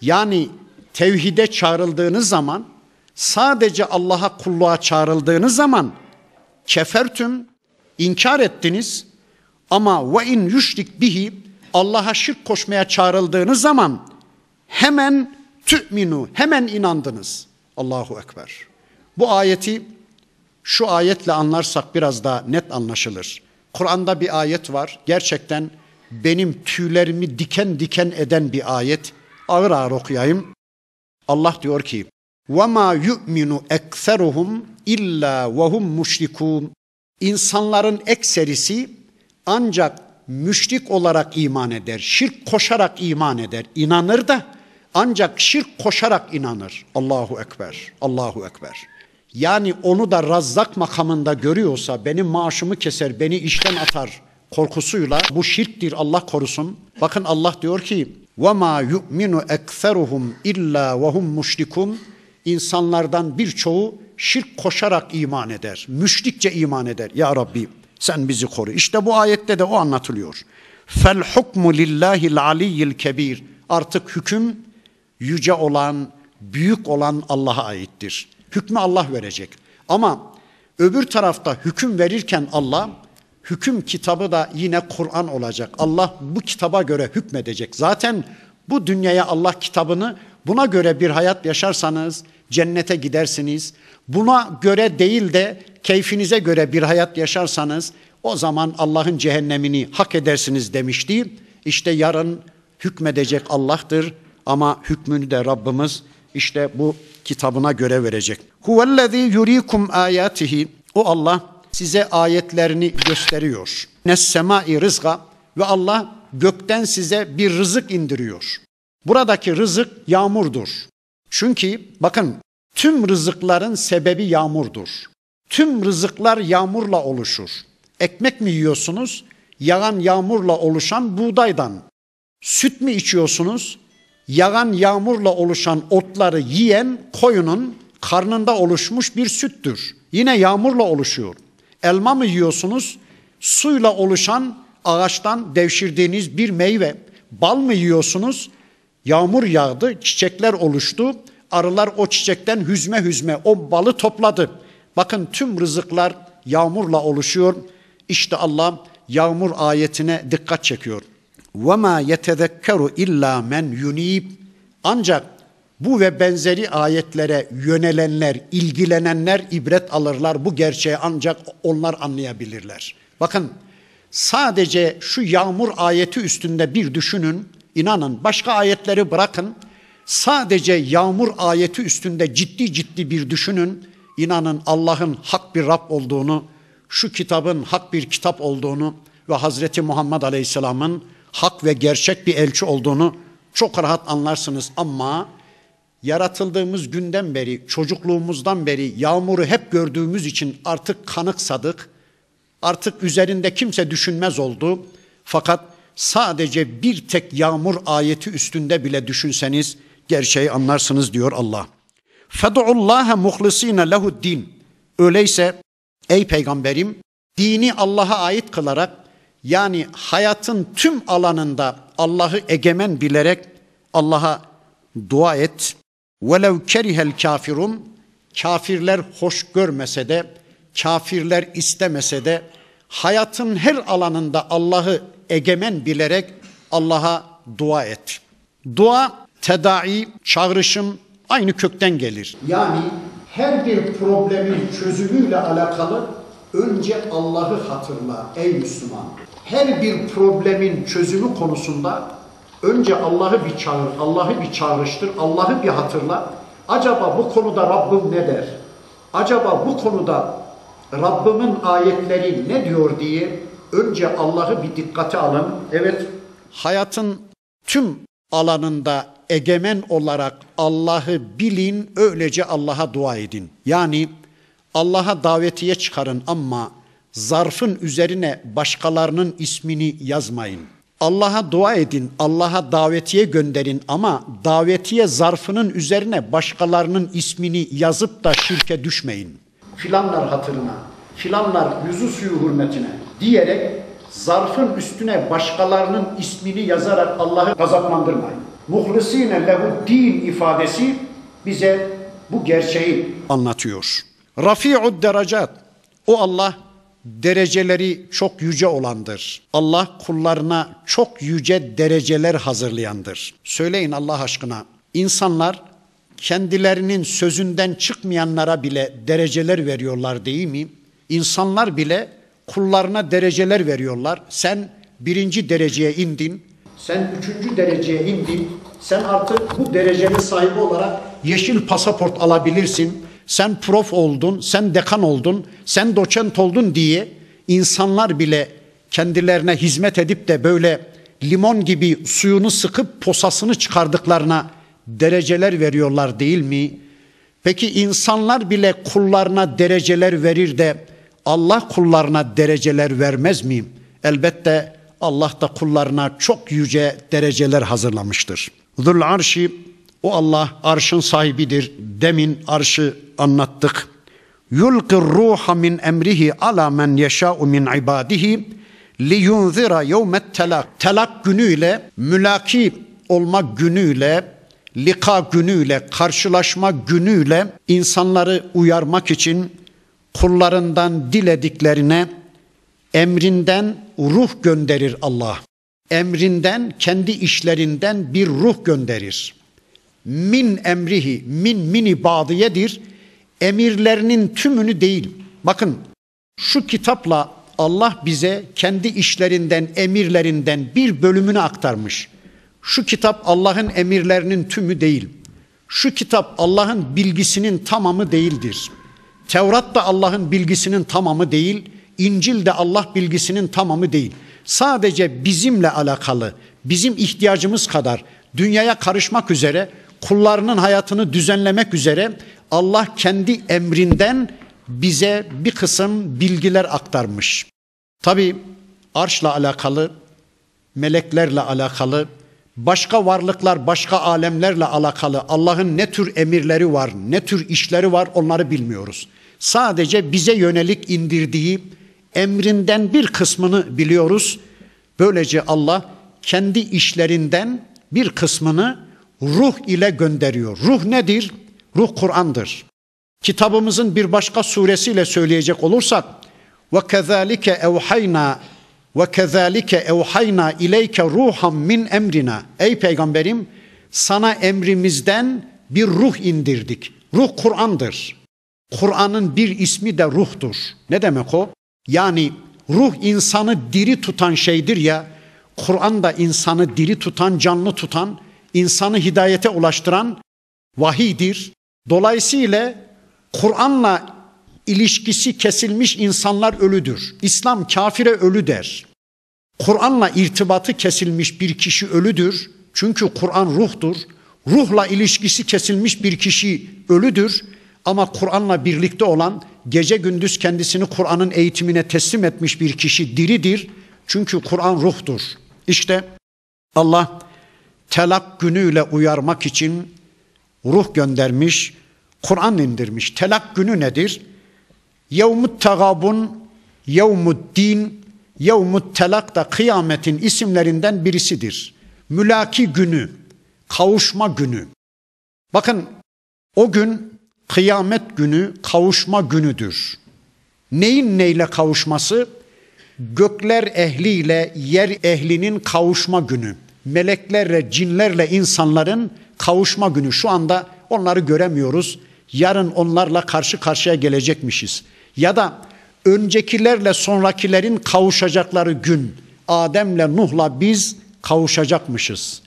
yani tevhide çağrıldığınız zaman sadece Allah'a kulluğa çağrıldığınız zaman kefertüm inkar ettiniz ama ve in yüşrik bihi Allah'a şirk koşmaya çağrıldığınız zaman hemen tü'minu, hemen inandınız. Allahu Ekber. Bu ayeti şu ayetle anlarsak biraz daha net anlaşılır. Kur'an'da bir ayet var. Gerçekten benim tüylerimi diken diken eden bir ayet. Ağır ağır okuyayım. Allah diyor ki: "Vema yu'minu ekseruhum illa ve hum müşrikun." İnsanların ekserisi ancak müşrik olarak iman eder, şirk koşarak iman eder, inanır da ancak şirk koşarak inanır. Allahu Ekber, Allahu Ekber. Yani onu da razzak makamında görüyorsa benim maaşımı keser, beni işten atar korkusuyla bu şirktir Allah korusun. Bakın Allah diyor ki وَمَا يُؤْمِنُ اَكْثَرُهُمْ اِلَّا وَهُمْ مُشْرِكُونَ İnsanlardan birçoğu şirk koşarak iman eder. Müşrikçe iman eder. Ya Rabbi sen bizi koru. İşte bu ayette de o anlatılıyor. Fel hukmu lillahil aliyyil kebir. Artık hüküm yüce olan, büyük olan Allah'a aittir. Hükmü Allah verecek. Ama öbür tarafta hüküm verirken Allah, hüküm kitabı da yine Kur'an olacak. Allah bu kitaba göre hükmedecek. Zaten bu dünyaya Allah kitabını buna göre bir hayat yaşarsanız cennete gidersiniz. Buna göre değil de keyfinize göre bir hayat yaşarsanız o zaman Allah'ın cehennemini hak edersiniz demişti. İşte yarın hükmedecek Allah'tır ama hükmünü de Rabbimiz işte bu kitabına göre verecek. Huvellezî yurikum ayatihi. O Allah size ayetlerini gösteriyor. Nessemai rızka ve Allah gökten size bir rızık indiriyor. Buradaki rızık yağmurdur. Çünkü bakın tüm rızıkların sebebi yağmurdur. Tüm rızıklar yağmurla oluşur. Ekmek mi yiyorsunuz? Yağan yağmurla oluşan buğdaydan. Süt mü içiyorsunuz? Yağan yağmurla oluşan otları yiyen koyunun karnında oluşmuş bir süttür. Yine yağmurla oluşuyor. Elma mı yiyorsunuz? Suyla oluşan ağaçtan devşirdiğiniz bir meyve. Bal mı yiyorsunuz? Yağmur yağdı, çiçekler oluştu. Arılar o çiçekten hüzme hüzme o balı topladı. Bakın tüm rızıklar yağmurla oluşuyor. İşte Allah yağmur ayetine dikkat çekiyor. وَمَا يَتَذَكَّرُ illa men يُنِيب Ancak bu ve benzeri ayetlere yönelenler, ilgilenenler ibret alırlar. Bu gerçeği ancak onlar anlayabilirler. Bakın sadece şu yağmur ayeti üstünde bir düşünün. İnanın başka ayetleri bırakın. Sadece yağmur ayeti üstünde ciddi ciddi bir düşünün inanın Allah'ın hak bir Rab olduğunu, şu kitabın hak bir kitap olduğunu ve Hazreti Muhammed Aleyhisselam'ın hak ve gerçek bir elçi olduğunu çok rahat anlarsınız ama yaratıldığımız günden beri, çocukluğumuzdan beri yağmuru hep gördüğümüz için artık kanıksadık. Artık üzerinde kimse düşünmez oldu. Fakat sadece bir tek yağmur ayeti üstünde bile düşünseniz gerçeği anlarsınız diyor Allah. Fedu'ullaha muhlisine lehu din. Öyleyse ey peygamberim dini Allah'a ait kılarak yani hayatın tüm alanında Allah'ı egemen bilerek Allah'a dua et. Velev kerihel kafirun kafirler hoş görmese de kafirler istemese de hayatın her alanında Allah'ı egemen bilerek Allah'a dua et. Dua, tedai, çağrışım, aynı kökten gelir. Yani her bir problemin çözümüyle alakalı önce Allah'ı hatırla ey Müslüman. Her bir problemin çözümü konusunda önce Allah'ı bir çağır, Allah'ı bir çağrıştır, Allah'ı bir hatırla. Acaba bu konuda Rabbim ne der? Acaba bu konuda Rabbimin ayetleri ne diyor diye önce Allah'ı bir dikkate alın. Evet. Hayatın tüm alanında egemen olarak Allah'ı bilin, öylece Allah'a dua edin. Yani Allah'a davetiye çıkarın ama zarfın üzerine başkalarının ismini yazmayın. Allah'a dua edin, Allah'a davetiye gönderin ama davetiye zarfının üzerine başkalarının ismini yazıp da şirke düşmeyin. Filanlar hatırına, filanlar yüzü suyu hürmetine diyerek zarfın üstüne başkalarının ismini yazarak Allah'ı gazaplandırmayın muhlisine lehu din ifadesi bize bu gerçeği anlatıyor. Rafi'ud derecat. O Allah dereceleri çok yüce olandır. Allah kullarına çok yüce dereceler hazırlayandır. Söyleyin Allah aşkına. İnsanlar kendilerinin sözünden çıkmayanlara bile dereceler veriyorlar değil mi? İnsanlar bile kullarına dereceler veriyorlar. Sen birinci dereceye indin, sen üçüncü dereceye indin. Sen artık bu derecenin sahibi olarak yeşil pasaport alabilirsin. Sen prof oldun, sen dekan oldun, sen doçent oldun diye insanlar bile kendilerine hizmet edip de böyle limon gibi suyunu sıkıp posasını çıkardıklarına dereceler veriyorlar değil mi? Peki insanlar bile kullarına dereceler verir de Allah kullarına dereceler vermez miyim? Elbette Allah da kullarına çok yüce dereceler hazırlamıştır. Zul arşi o Allah arşın sahibidir. Demin arşı anlattık. Yulqir ruha min emrihi ala men yeşa'u min ibadihi li yunzira yevmet telak. Telak günüyle, mülaki olma günüyle, lika günüyle, karşılaşma günüyle insanları uyarmak için kullarından dilediklerine Emrinden ruh gönderir Allah. Emrinden kendi işlerinden bir ruh gönderir. Min emrihi, min mini badiyedir. Emirlerinin tümünü değil. Bakın şu kitapla Allah bize kendi işlerinden, emirlerinden bir bölümünü aktarmış. Şu kitap Allah'ın emirlerinin tümü değil. Şu kitap Allah'ın bilgisinin tamamı değildir. Tevrat da Allah'ın bilgisinin tamamı değil. İncil de Allah bilgisinin tamamı değil. Sadece bizimle alakalı, bizim ihtiyacımız kadar dünyaya karışmak üzere, kullarının hayatını düzenlemek üzere Allah kendi emrinden bize bir kısım bilgiler aktarmış. Tabi arşla alakalı, meleklerle alakalı, başka varlıklar, başka alemlerle alakalı Allah'ın ne tür emirleri var, ne tür işleri var onları bilmiyoruz. Sadece bize yönelik indirdiği emrinden bir kısmını biliyoruz. Böylece Allah kendi işlerinden bir kısmını ruh ile gönderiyor. Ruh nedir? Ruh Kur'an'dır. Kitabımızın bir başka suresiyle söyleyecek olursak ve kezalike evhayna ve kezalike evhayna ileyke ruham min emrina. Ey peygamberim sana emrimizden bir ruh indirdik. Ruh Kur'an'dır. Kur'an'ın bir ismi de ruhtur. Ne demek o? Yani ruh insanı diri tutan şeydir ya, Kur'an da insanı diri tutan, canlı tutan, insanı hidayete ulaştıran vahidir. Dolayısıyla Kur'an'la ilişkisi kesilmiş insanlar ölüdür. İslam kafire ölü der. Kur'an'la irtibatı kesilmiş bir kişi ölüdür. Çünkü Kur'an ruhtur. Ruhla ilişkisi kesilmiş bir kişi ölüdür. Ama Kur'an'la birlikte olan gece gündüz kendisini Kur'an'ın eğitimine teslim etmiş bir kişi diridir. Çünkü Kur'an ruhtur. İşte Allah telak günüyle uyarmak için ruh göndermiş, Kur'an indirmiş. Telak günü nedir? Yevmut tagabun, yevmut din, yevmut telak da kıyametin isimlerinden birisidir. Mülaki günü, kavuşma günü. Bakın o gün kıyamet günü kavuşma günüdür. Neyin neyle kavuşması? Gökler ehliyle yer ehlinin kavuşma günü. Meleklerle, cinlerle insanların kavuşma günü. Şu anda onları göremiyoruz. Yarın onlarla karşı karşıya gelecekmişiz. Ya da öncekilerle sonrakilerin kavuşacakları gün. Adem'le Nuh'la biz kavuşacakmışız.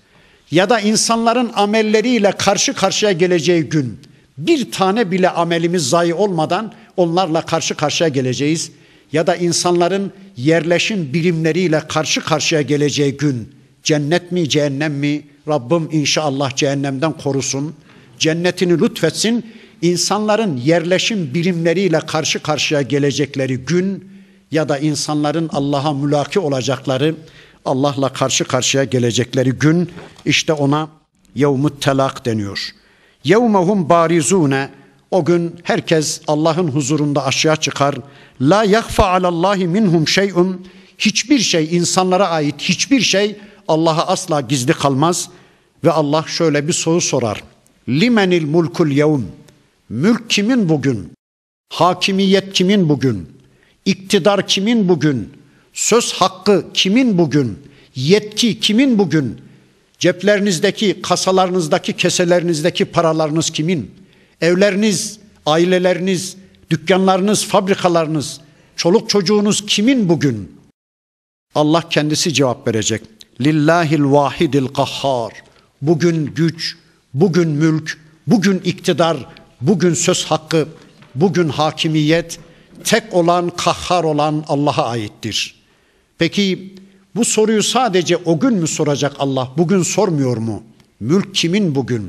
Ya da insanların amelleriyle karşı karşıya geleceği gün bir tane bile amelimiz zayi olmadan onlarla karşı karşıya geleceğiz. Ya da insanların yerleşim birimleriyle karşı karşıya geleceği gün cennet mi cehennem mi Rabbim inşallah cehennemden korusun. Cennetini lütfetsin. İnsanların yerleşim birimleriyle karşı karşıya gelecekleri gün ya da insanların Allah'a mülaki olacakları, Allah'la karşı karşıya gelecekleri gün işte ona yevmut telak deniyor.'' Yevmehum barizune o gün herkes Allah'ın huzurunda aşağı çıkar. La yakfa alallahi minhum şey'un hiçbir şey insanlara ait hiçbir şey Allah'a asla gizli kalmaz ve Allah şöyle bir soru sorar. Limenil mulkul yevm mülk kimin bugün? Hakimiyet kimin bugün? İktidar kimin bugün? Söz hakkı kimin bugün? Yetki kimin bugün? Ceplerinizdeki, kasalarınızdaki, keselerinizdeki paralarınız kimin? Evleriniz, aileleriniz, dükkanlarınız, fabrikalarınız, çoluk çocuğunuz kimin bugün? Allah kendisi cevap verecek. Lillahil vahidil kahhar. Bugün güç, bugün mülk, bugün iktidar, bugün söz hakkı, bugün hakimiyet tek olan kahhar olan Allah'a aittir. Peki bu soruyu sadece o gün mü soracak Allah? Bugün sormuyor mu? Mülk kimin bugün?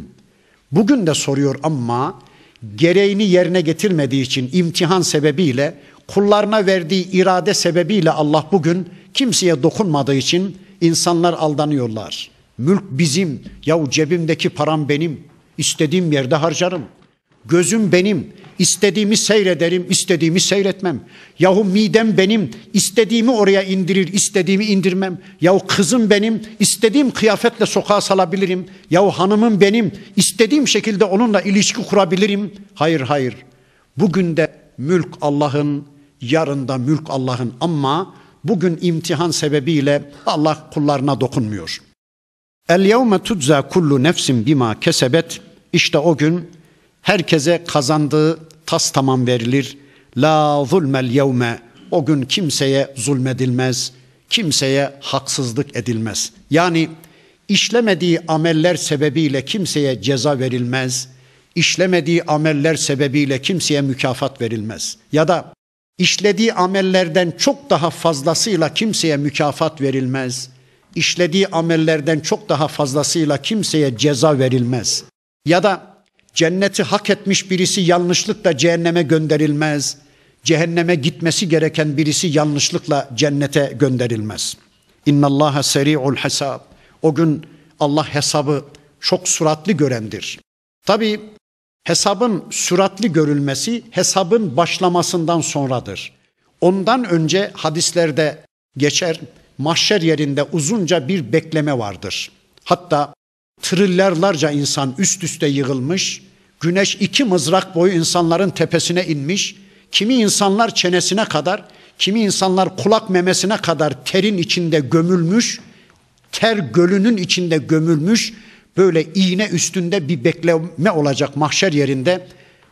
Bugün de soruyor ama gereğini yerine getirmediği için imtihan sebebiyle kullarına verdiği irade sebebiyle Allah bugün kimseye dokunmadığı için insanlar aldanıyorlar. Mülk bizim. Yahu cebimdeki param benim. İstediğim yerde harcarım. Gözüm benim. İstediğimi seyrederim, istediğimi seyretmem. Yahu midem benim, istediğimi oraya indirir, istediğimi indirmem. Yahu kızım benim, istediğim kıyafetle sokağa salabilirim. Yahu hanımım benim, istediğim şekilde onunla ilişki kurabilirim. Hayır hayır. Bugün de mülk Allah'ın, yarın da mülk Allah'ın ama bugün imtihan sebebiyle Allah kullarına dokunmuyor. El yevme tudza kullu nefsin bima kesebet. İşte o gün herkese kazandığı tas tamam verilir. La zulmel yevme o gün kimseye zulmedilmez, kimseye haksızlık edilmez. Yani işlemediği ameller sebebiyle kimseye ceza verilmez, işlemediği ameller sebebiyle kimseye mükafat verilmez. Ya da işlediği amellerden çok daha fazlasıyla kimseye mükafat verilmez. işlediği amellerden çok daha fazlasıyla kimseye ceza verilmez. Ya da Cenneti hak etmiş birisi yanlışlıkla cehenneme gönderilmez. Cehenneme gitmesi gereken birisi yanlışlıkla cennete gönderilmez. İnna Allaha seri'ul hesab. O gün Allah hesabı çok süratli görendir. Tabi hesabın süratli görülmesi hesabın başlamasından sonradır. Ondan önce hadislerde geçer mahşer yerinde uzunca bir bekleme vardır. Hatta trilyarlarca insan üst üste yığılmış, güneş iki mızrak boyu insanların tepesine inmiş, kimi insanlar çenesine kadar, kimi insanlar kulak memesine kadar terin içinde gömülmüş, ter gölünün içinde gömülmüş, böyle iğne üstünde bir bekleme olacak mahşer yerinde.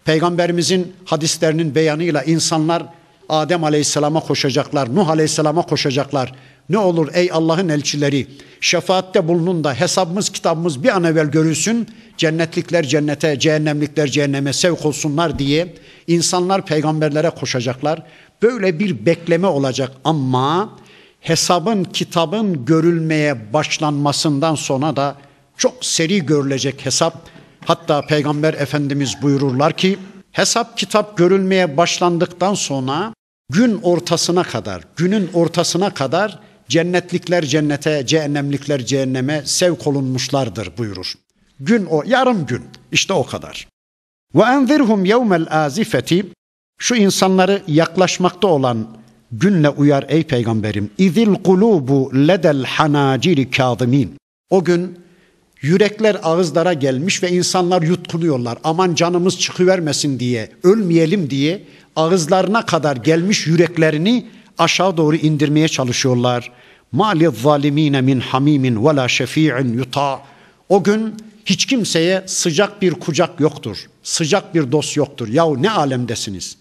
Peygamberimizin hadislerinin beyanıyla insanlar Adem Aleyhisselam'a koşacaklar, Nuh Aleyhisselam'a koşacaklar, ne olur ey Allah'ın elçileri şefaatte bulunun da hesabımız kitabımız bir an evvel görülsün. Cennetlikler cennete, cehennemlikler cehenneme sevk olsunlar diye insanlar peygamberlere koşacaklar. Böyle bir bekleme olacak ama hesabın kitabın görülmeye başlanmasından sonra da çok seri görülecek hesap. Hatta Peygamber Efendimiz buyururlar ki hesap kitap görülmeye başlandıktan sonra gün ortasına kadar, günün ortasına kadar Cennetlikler cennete, cehennemlikler cehenneme sevk olunmuşlardır buyurur. Gün o, yarım gün. işte o kadar. Ve enzirhum yevmel azifeti şu insanları yaklaşmakta olan günle uyar ey peygamberim. İzil kulubu ledel hanaciri kâzimin. O gün yürekler ağızlara gelmiş ve insanlar yutkunuyorlar. Aman canımız çıkıvermesin diye, ölmeyelim diye ağızlarına kadar gelmiş yüreklerini aşağı doğru indirmeye çalışıyorlar. Mali zalimine min hamimin ve la şefi'in yuta. O gün hiç kimseye sıcak bir kucak yoktur. Sıcak bir dost yoktur. Yahu ne alemdesiniz?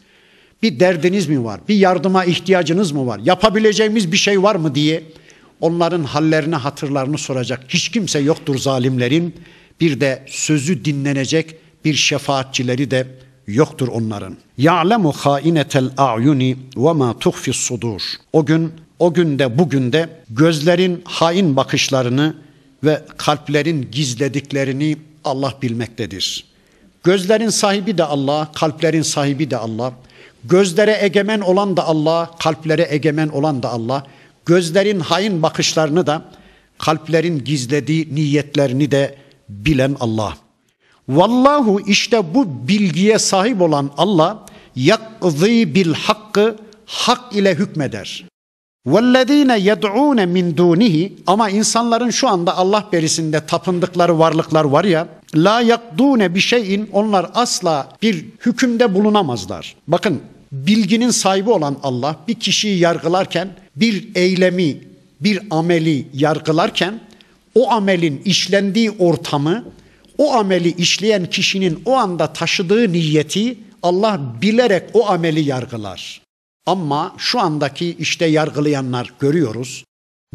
Bir derdiniz mi var? Bir yardıma ihtiyacınız mı var? Yapabileceğimiz bir şey var mı diye onların hallerini hatırlarını soracak hiç kimse yoktur zalimlerin. Bir de sözü dinlenecek bir şefaatçileri de yoktur onların. Ya'lemu hainetel a'yuni ve ma tuhfi sudur. O gün o günde bugün de gözlerin hain bakışlarını ve kalplerin gizlediklerini Allah bilmektedir. Gözlerin sahibi de Allah, kalplerin sahibi de Allah. Gözlere egemen olan da Allah, kalplere egemen olan da Allah. Gözlerin hain bakışlarını da kalplerin gizlediği niyetlerini de bilen Allah.'' Vallahu işte bu bilgiye sahip olan Allah yakzı bil hakkı hak ile hükmeder. Vellezine yed'une min dunihi ama insanların şu anda Allah berisinde tapındıkları varlıklar var ya la yakdune bir şeyin onlar asla bir hükümde bulunamazlar. Bakın bilginin sahibi olan Allah bir kişiyi yargılarken bir eylemi, bir ameli yargılarken o amelin işlendiği ortamı o ameli işleyen kişinin o anda taşıdığı niyeti Allah bilerek o ameli yargılar. Ama şu andaki işte yargılayanlar görüyoruz.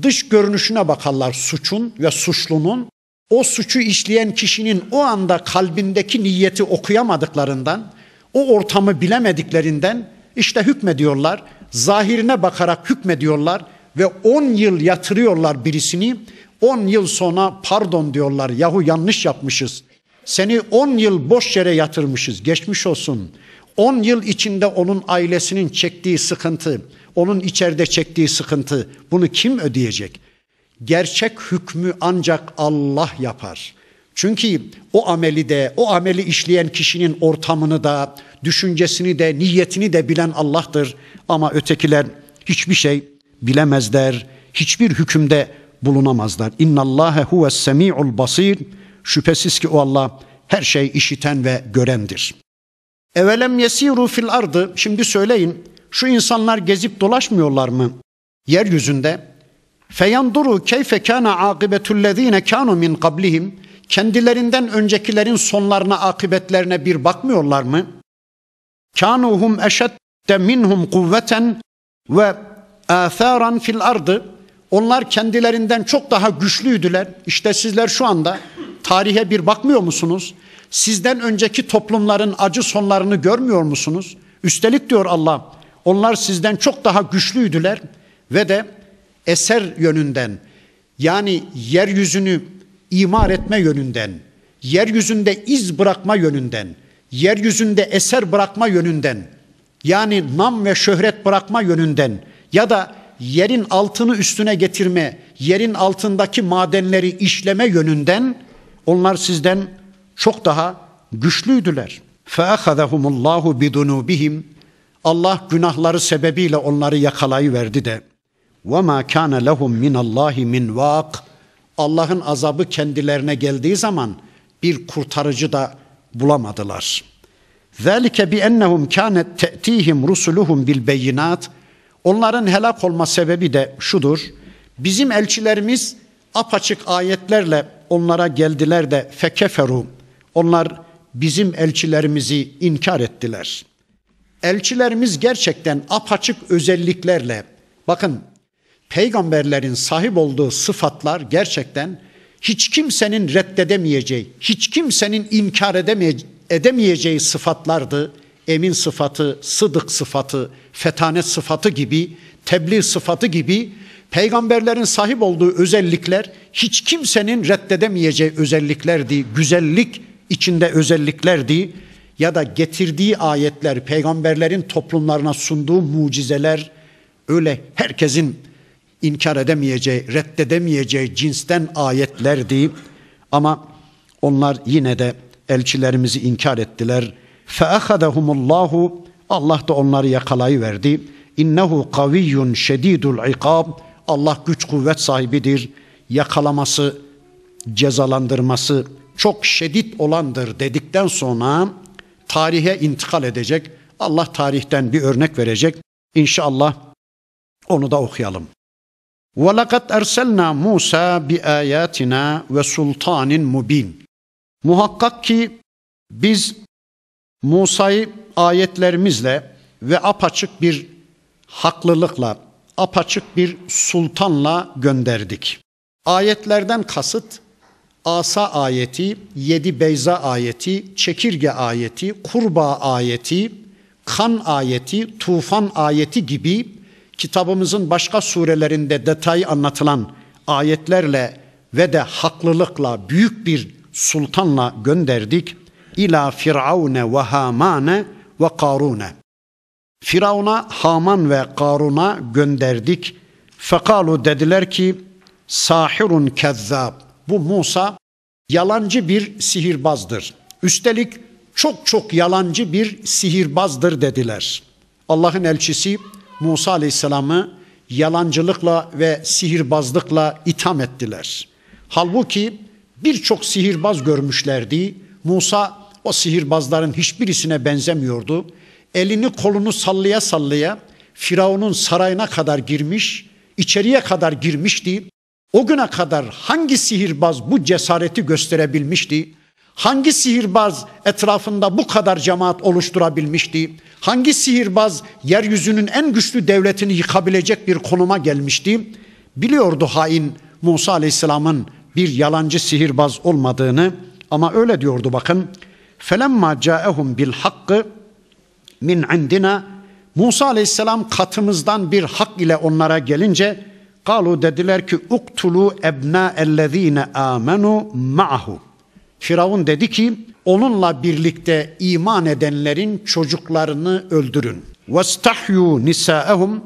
Dış görünüşüne bakarlar suçun ve suçlunun. O suçu işleyen kişinin o anda kalbindeki niyeti okuyamadıklarından, o ortamı bilemediklerinden işte hükmediyorlar. Zahirine bakarak hükmediyorlar ve 10 yıl yatırıyorlar birisini. 10 yıl sonra pardon diyorlar. Yahu yanlış yapmışız. Seni 10 yıl boş yere yatırmışız. Geçmiş olsun. 10 yıl içinde onun ailesinin çektiği sıkıntı, onun içeride çektiği sıkıntı bunu kim ödeyecek? Gerçek hükmü ancak Allah yapar. Çünkü o ameli de, o ameli işleyen kişinin ortamını da, düşüncesini de, niyetini de bilen Allah'tır. Ama ötekiler hiçbir şey bilemezler. Hiçbir hükümde bulunamazlar. İnna Allahe huves semi'ul basir. Şüphesiz ki o Allah her şeyi işiten ve görendir. Evelem yesiru fil ardı. Şimdi söyleyin şu insanlar gezip dolaşmıyorlar mı yeryüzünde? Feyanduru keyfe kana akibetullezine kanu min qablihim. Kendilerinden öncekilerin sonlarına, akıbetlerine bir bakmıyorlar mı? Kanuhum eşedde minhum kuvveten ve atharan fil ardı. Onlar kendilerinden çok daha güçlüydüler. İşte sizler şu anda tarihe bir bakmıyor musunuz? Sizden önceki toplumların acı sonlarını görmüyor musunuz? Üstelik diyor Allah, onlar sizden çok daha güçlüydüler ve de eser yönünden yani yeryüzünü imar etme yönünden, yeryüzünde iz bırakma yönünden, yeryüzünde eser bırakma yönünden, yani nam ve şöhret bırakma yönünden ya da yerin altını üstüne getirme, yerin altındaki madenleri işleme yönünden onlar sizden çok daha güçlüydüler. فَاَخَذَهُمُ اللّٰهُ بِذُنُوبِهِمْ Allah günahları sebebiyle onları yakalayıverdi de. وَمَا كَانَ لَهُمْ مِنَ اللّٰهِ مِنْ وَاقٍ Allah'ın azabı kendilerine geldiği zaman bir kurtarıcı da bulamadılar. ذَلِكَ بِأَنَّهُمْ كَانَتْ تَأْتِيهِمْ رُسُلُهُمْ بِالْبَيِّنَاتِ Onların helak olma sebebi de şudur. Bizim elçilerimiz apaçık ayetlerle onlara geldiler de fekeferu. Onlar bizim elçilerimizi inkar ettiler. Elçilerimiz gerçekten apaçık özelliklerle bakın peygamberlerin sahip olduğu sıfatlar gerçekten hiç kimsenin reddedemeyeceği, hiç kimsenin inkar edemeyeceği sıfatlardı emin sıfatı, sıdık sıfatı, fetanet sıfatı gibi, tebliğ sıfatı gibi peygamberlerin sahip olduğu özellikler hiç kimsenin reddedemeyeceği özelliklerdi. Güzellik içinde özelliklerdi ya da getirdiği ayetler, peygamberlerin toplumlarına sunduğu mucizeler öyle herkesin inkar edemeyeceği, reddedemeyeceği cinsten ayetlerdi. Ama onlar yine de elçilerimizi inkar ettiler. فَاَخَذَهُمُ اللّٰهُ Allah da onları yakalayıverdi. İnnehu kaviyyun şedidul ikab. Allah güç kuvvet sahibidir. Yakalaması, cezalandırması çok şedid olandır dedikten sonra tarihe intikal edecek. Allah tarihten bir örnek verecek. İnşallah onu da okuyalım. وَلَقَدْ اَرْسَلْنَا مُوسَى بِآيَاتِنَا وَسُلْطَانٍ مُب۪ينٍ Muhakkak ki biz Musa'yı ayetlerimizle ve apaçık bir haklılıkla, apaçık bir sultanla gönderdik. Ayetlerden kasıt Asa ayeti, yedi beyza ayeti, çekirge ayeti, kurbağa ayeti, kan ayeti, tufan ayeti gibi kitabımızın başka surelerinde detay anlatılan ayetlerle ve de haklılıkla büyük bir sultanla gönderdik ila firavune ve hamane ve karune. Firavuna, Haman ve Karun'a gönderdik. Fekalu dediler ki sahirun kezzab. Bu Musa yalancı bir sihirbazdır. Üstelik çok çok yalancı bir sihirbazdır dediler. Allah'ın elçisi Musa Aleyhisselam'ı yalancılıkla ve sihirbazlıkla itham ettiler. Halbuki birçok sihirbaz görmüşlerdi. Musa o sihirbazların hiçbirisine benzemiyordu. Elini kolunu sallaya sallaya Firavun'un sarayına kadar girmiş, içeriye kadar girmişti. O güne kadar hangi sihirbaz bu cesareti gösterebilmişti? Hangi sihirbaz etrafında bu kadar cemaat oluşturabilmişti? Hangi sihirbaz yeryüzünün en güçlü devletini yıkabilecek bir konuma gelmişti? Biliyordu hain Musa Aleyhisselam'ın bir yalancı sihirbaz olmadığını ama öyle diyordu bakın. Felemma caehum bil hakkı min indina Musa aleyhisselam katımızdan bir hak ile onlara gelince kalu dediler ki uktulu ebna ellezine amenu ma'hu. Firavun dedi ki onunla birlikte iman edenlerin çocuklarını öldürün. Vestahyu nisaehum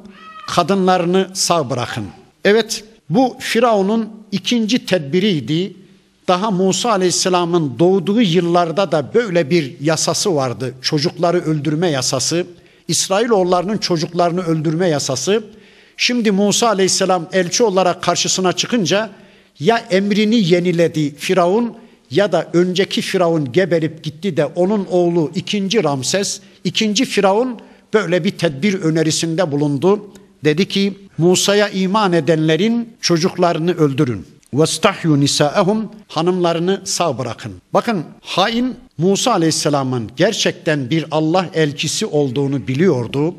kadınlarını sağ bırakın. Evet bu Firavun'un ikinci tedbiriydi daha Musa Aleyhisselam'ın doğduğu yıllarda da böyle bir yasası vardı. Çocukları öldürme yasası. İsrailoğullarının çocuklarını öldürme yasası. Şimdi Musa Aleyhisselam elçi olarak karşısına çıkınca ya emrini yeniledi Firavun ya da önceki Firavun geberip gitti de onun oğlu ikinci Ramses, ikinci Firavun böyle bir tedbir önerisinde bulundu. Dedi ki Musa'ya iman edenlerin çocuklarını öldürün. وَاسْتَحْيُوا نِسَاءَهُمْ Hanımlarını sağ bırakın. Bakın hain Musa Aleyhisselam'ın gerçekten bir Allah elçisi olduğunu biliyordu.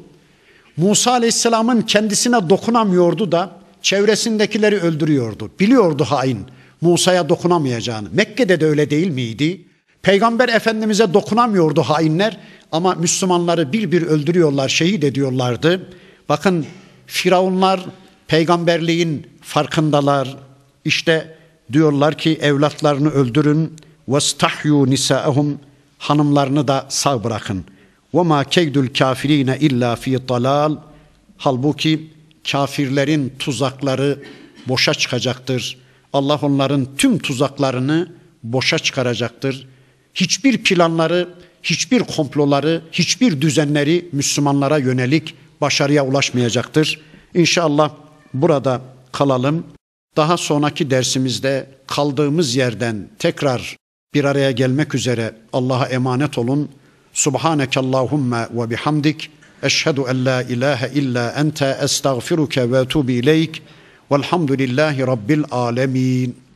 Musa Aleyhisselam'ın kendisine dokunamıyordu da çevresindekileri öldürüyordu. Biliyordu hain Musa'ya dokunamayacağını. Mekke'de de öyle değil miydi? Peygamber Efendimiz'e dokunamıyordu hainler ama Müslümanları bir bir öldürüyorlar, şehit ediyorlardı. Bakın Firavunlar peygamberliğin farkındalar, işte diyorlar ki evlatlarını öldürün ve stahyu nisaehum hanımlarını da sağ bırakın. Ve ma keydül kafirine illa fi talal. Halbuki kafirlerin tuzakları boşa çıkacaktır. Allah onların tüm tuzaklarını boşa çıkaracaktır. Hiçbir planları, hiçbir komploları, hiçbir düzenleri Müslümanlara yönelik başarıya ulaşmayacaktır. İnşallah burada kalalım. Daha sonraki dersimizde kaldığımız yerden tekrar bir araya gelmek üzere Allah'a emanet olun. Subhaneke Allahumma ve bihamdik. Eşhedü en la ilahe illa ente estağfiruke ve etûbü ileyk. Velhamdülillahi Rabbil alemin.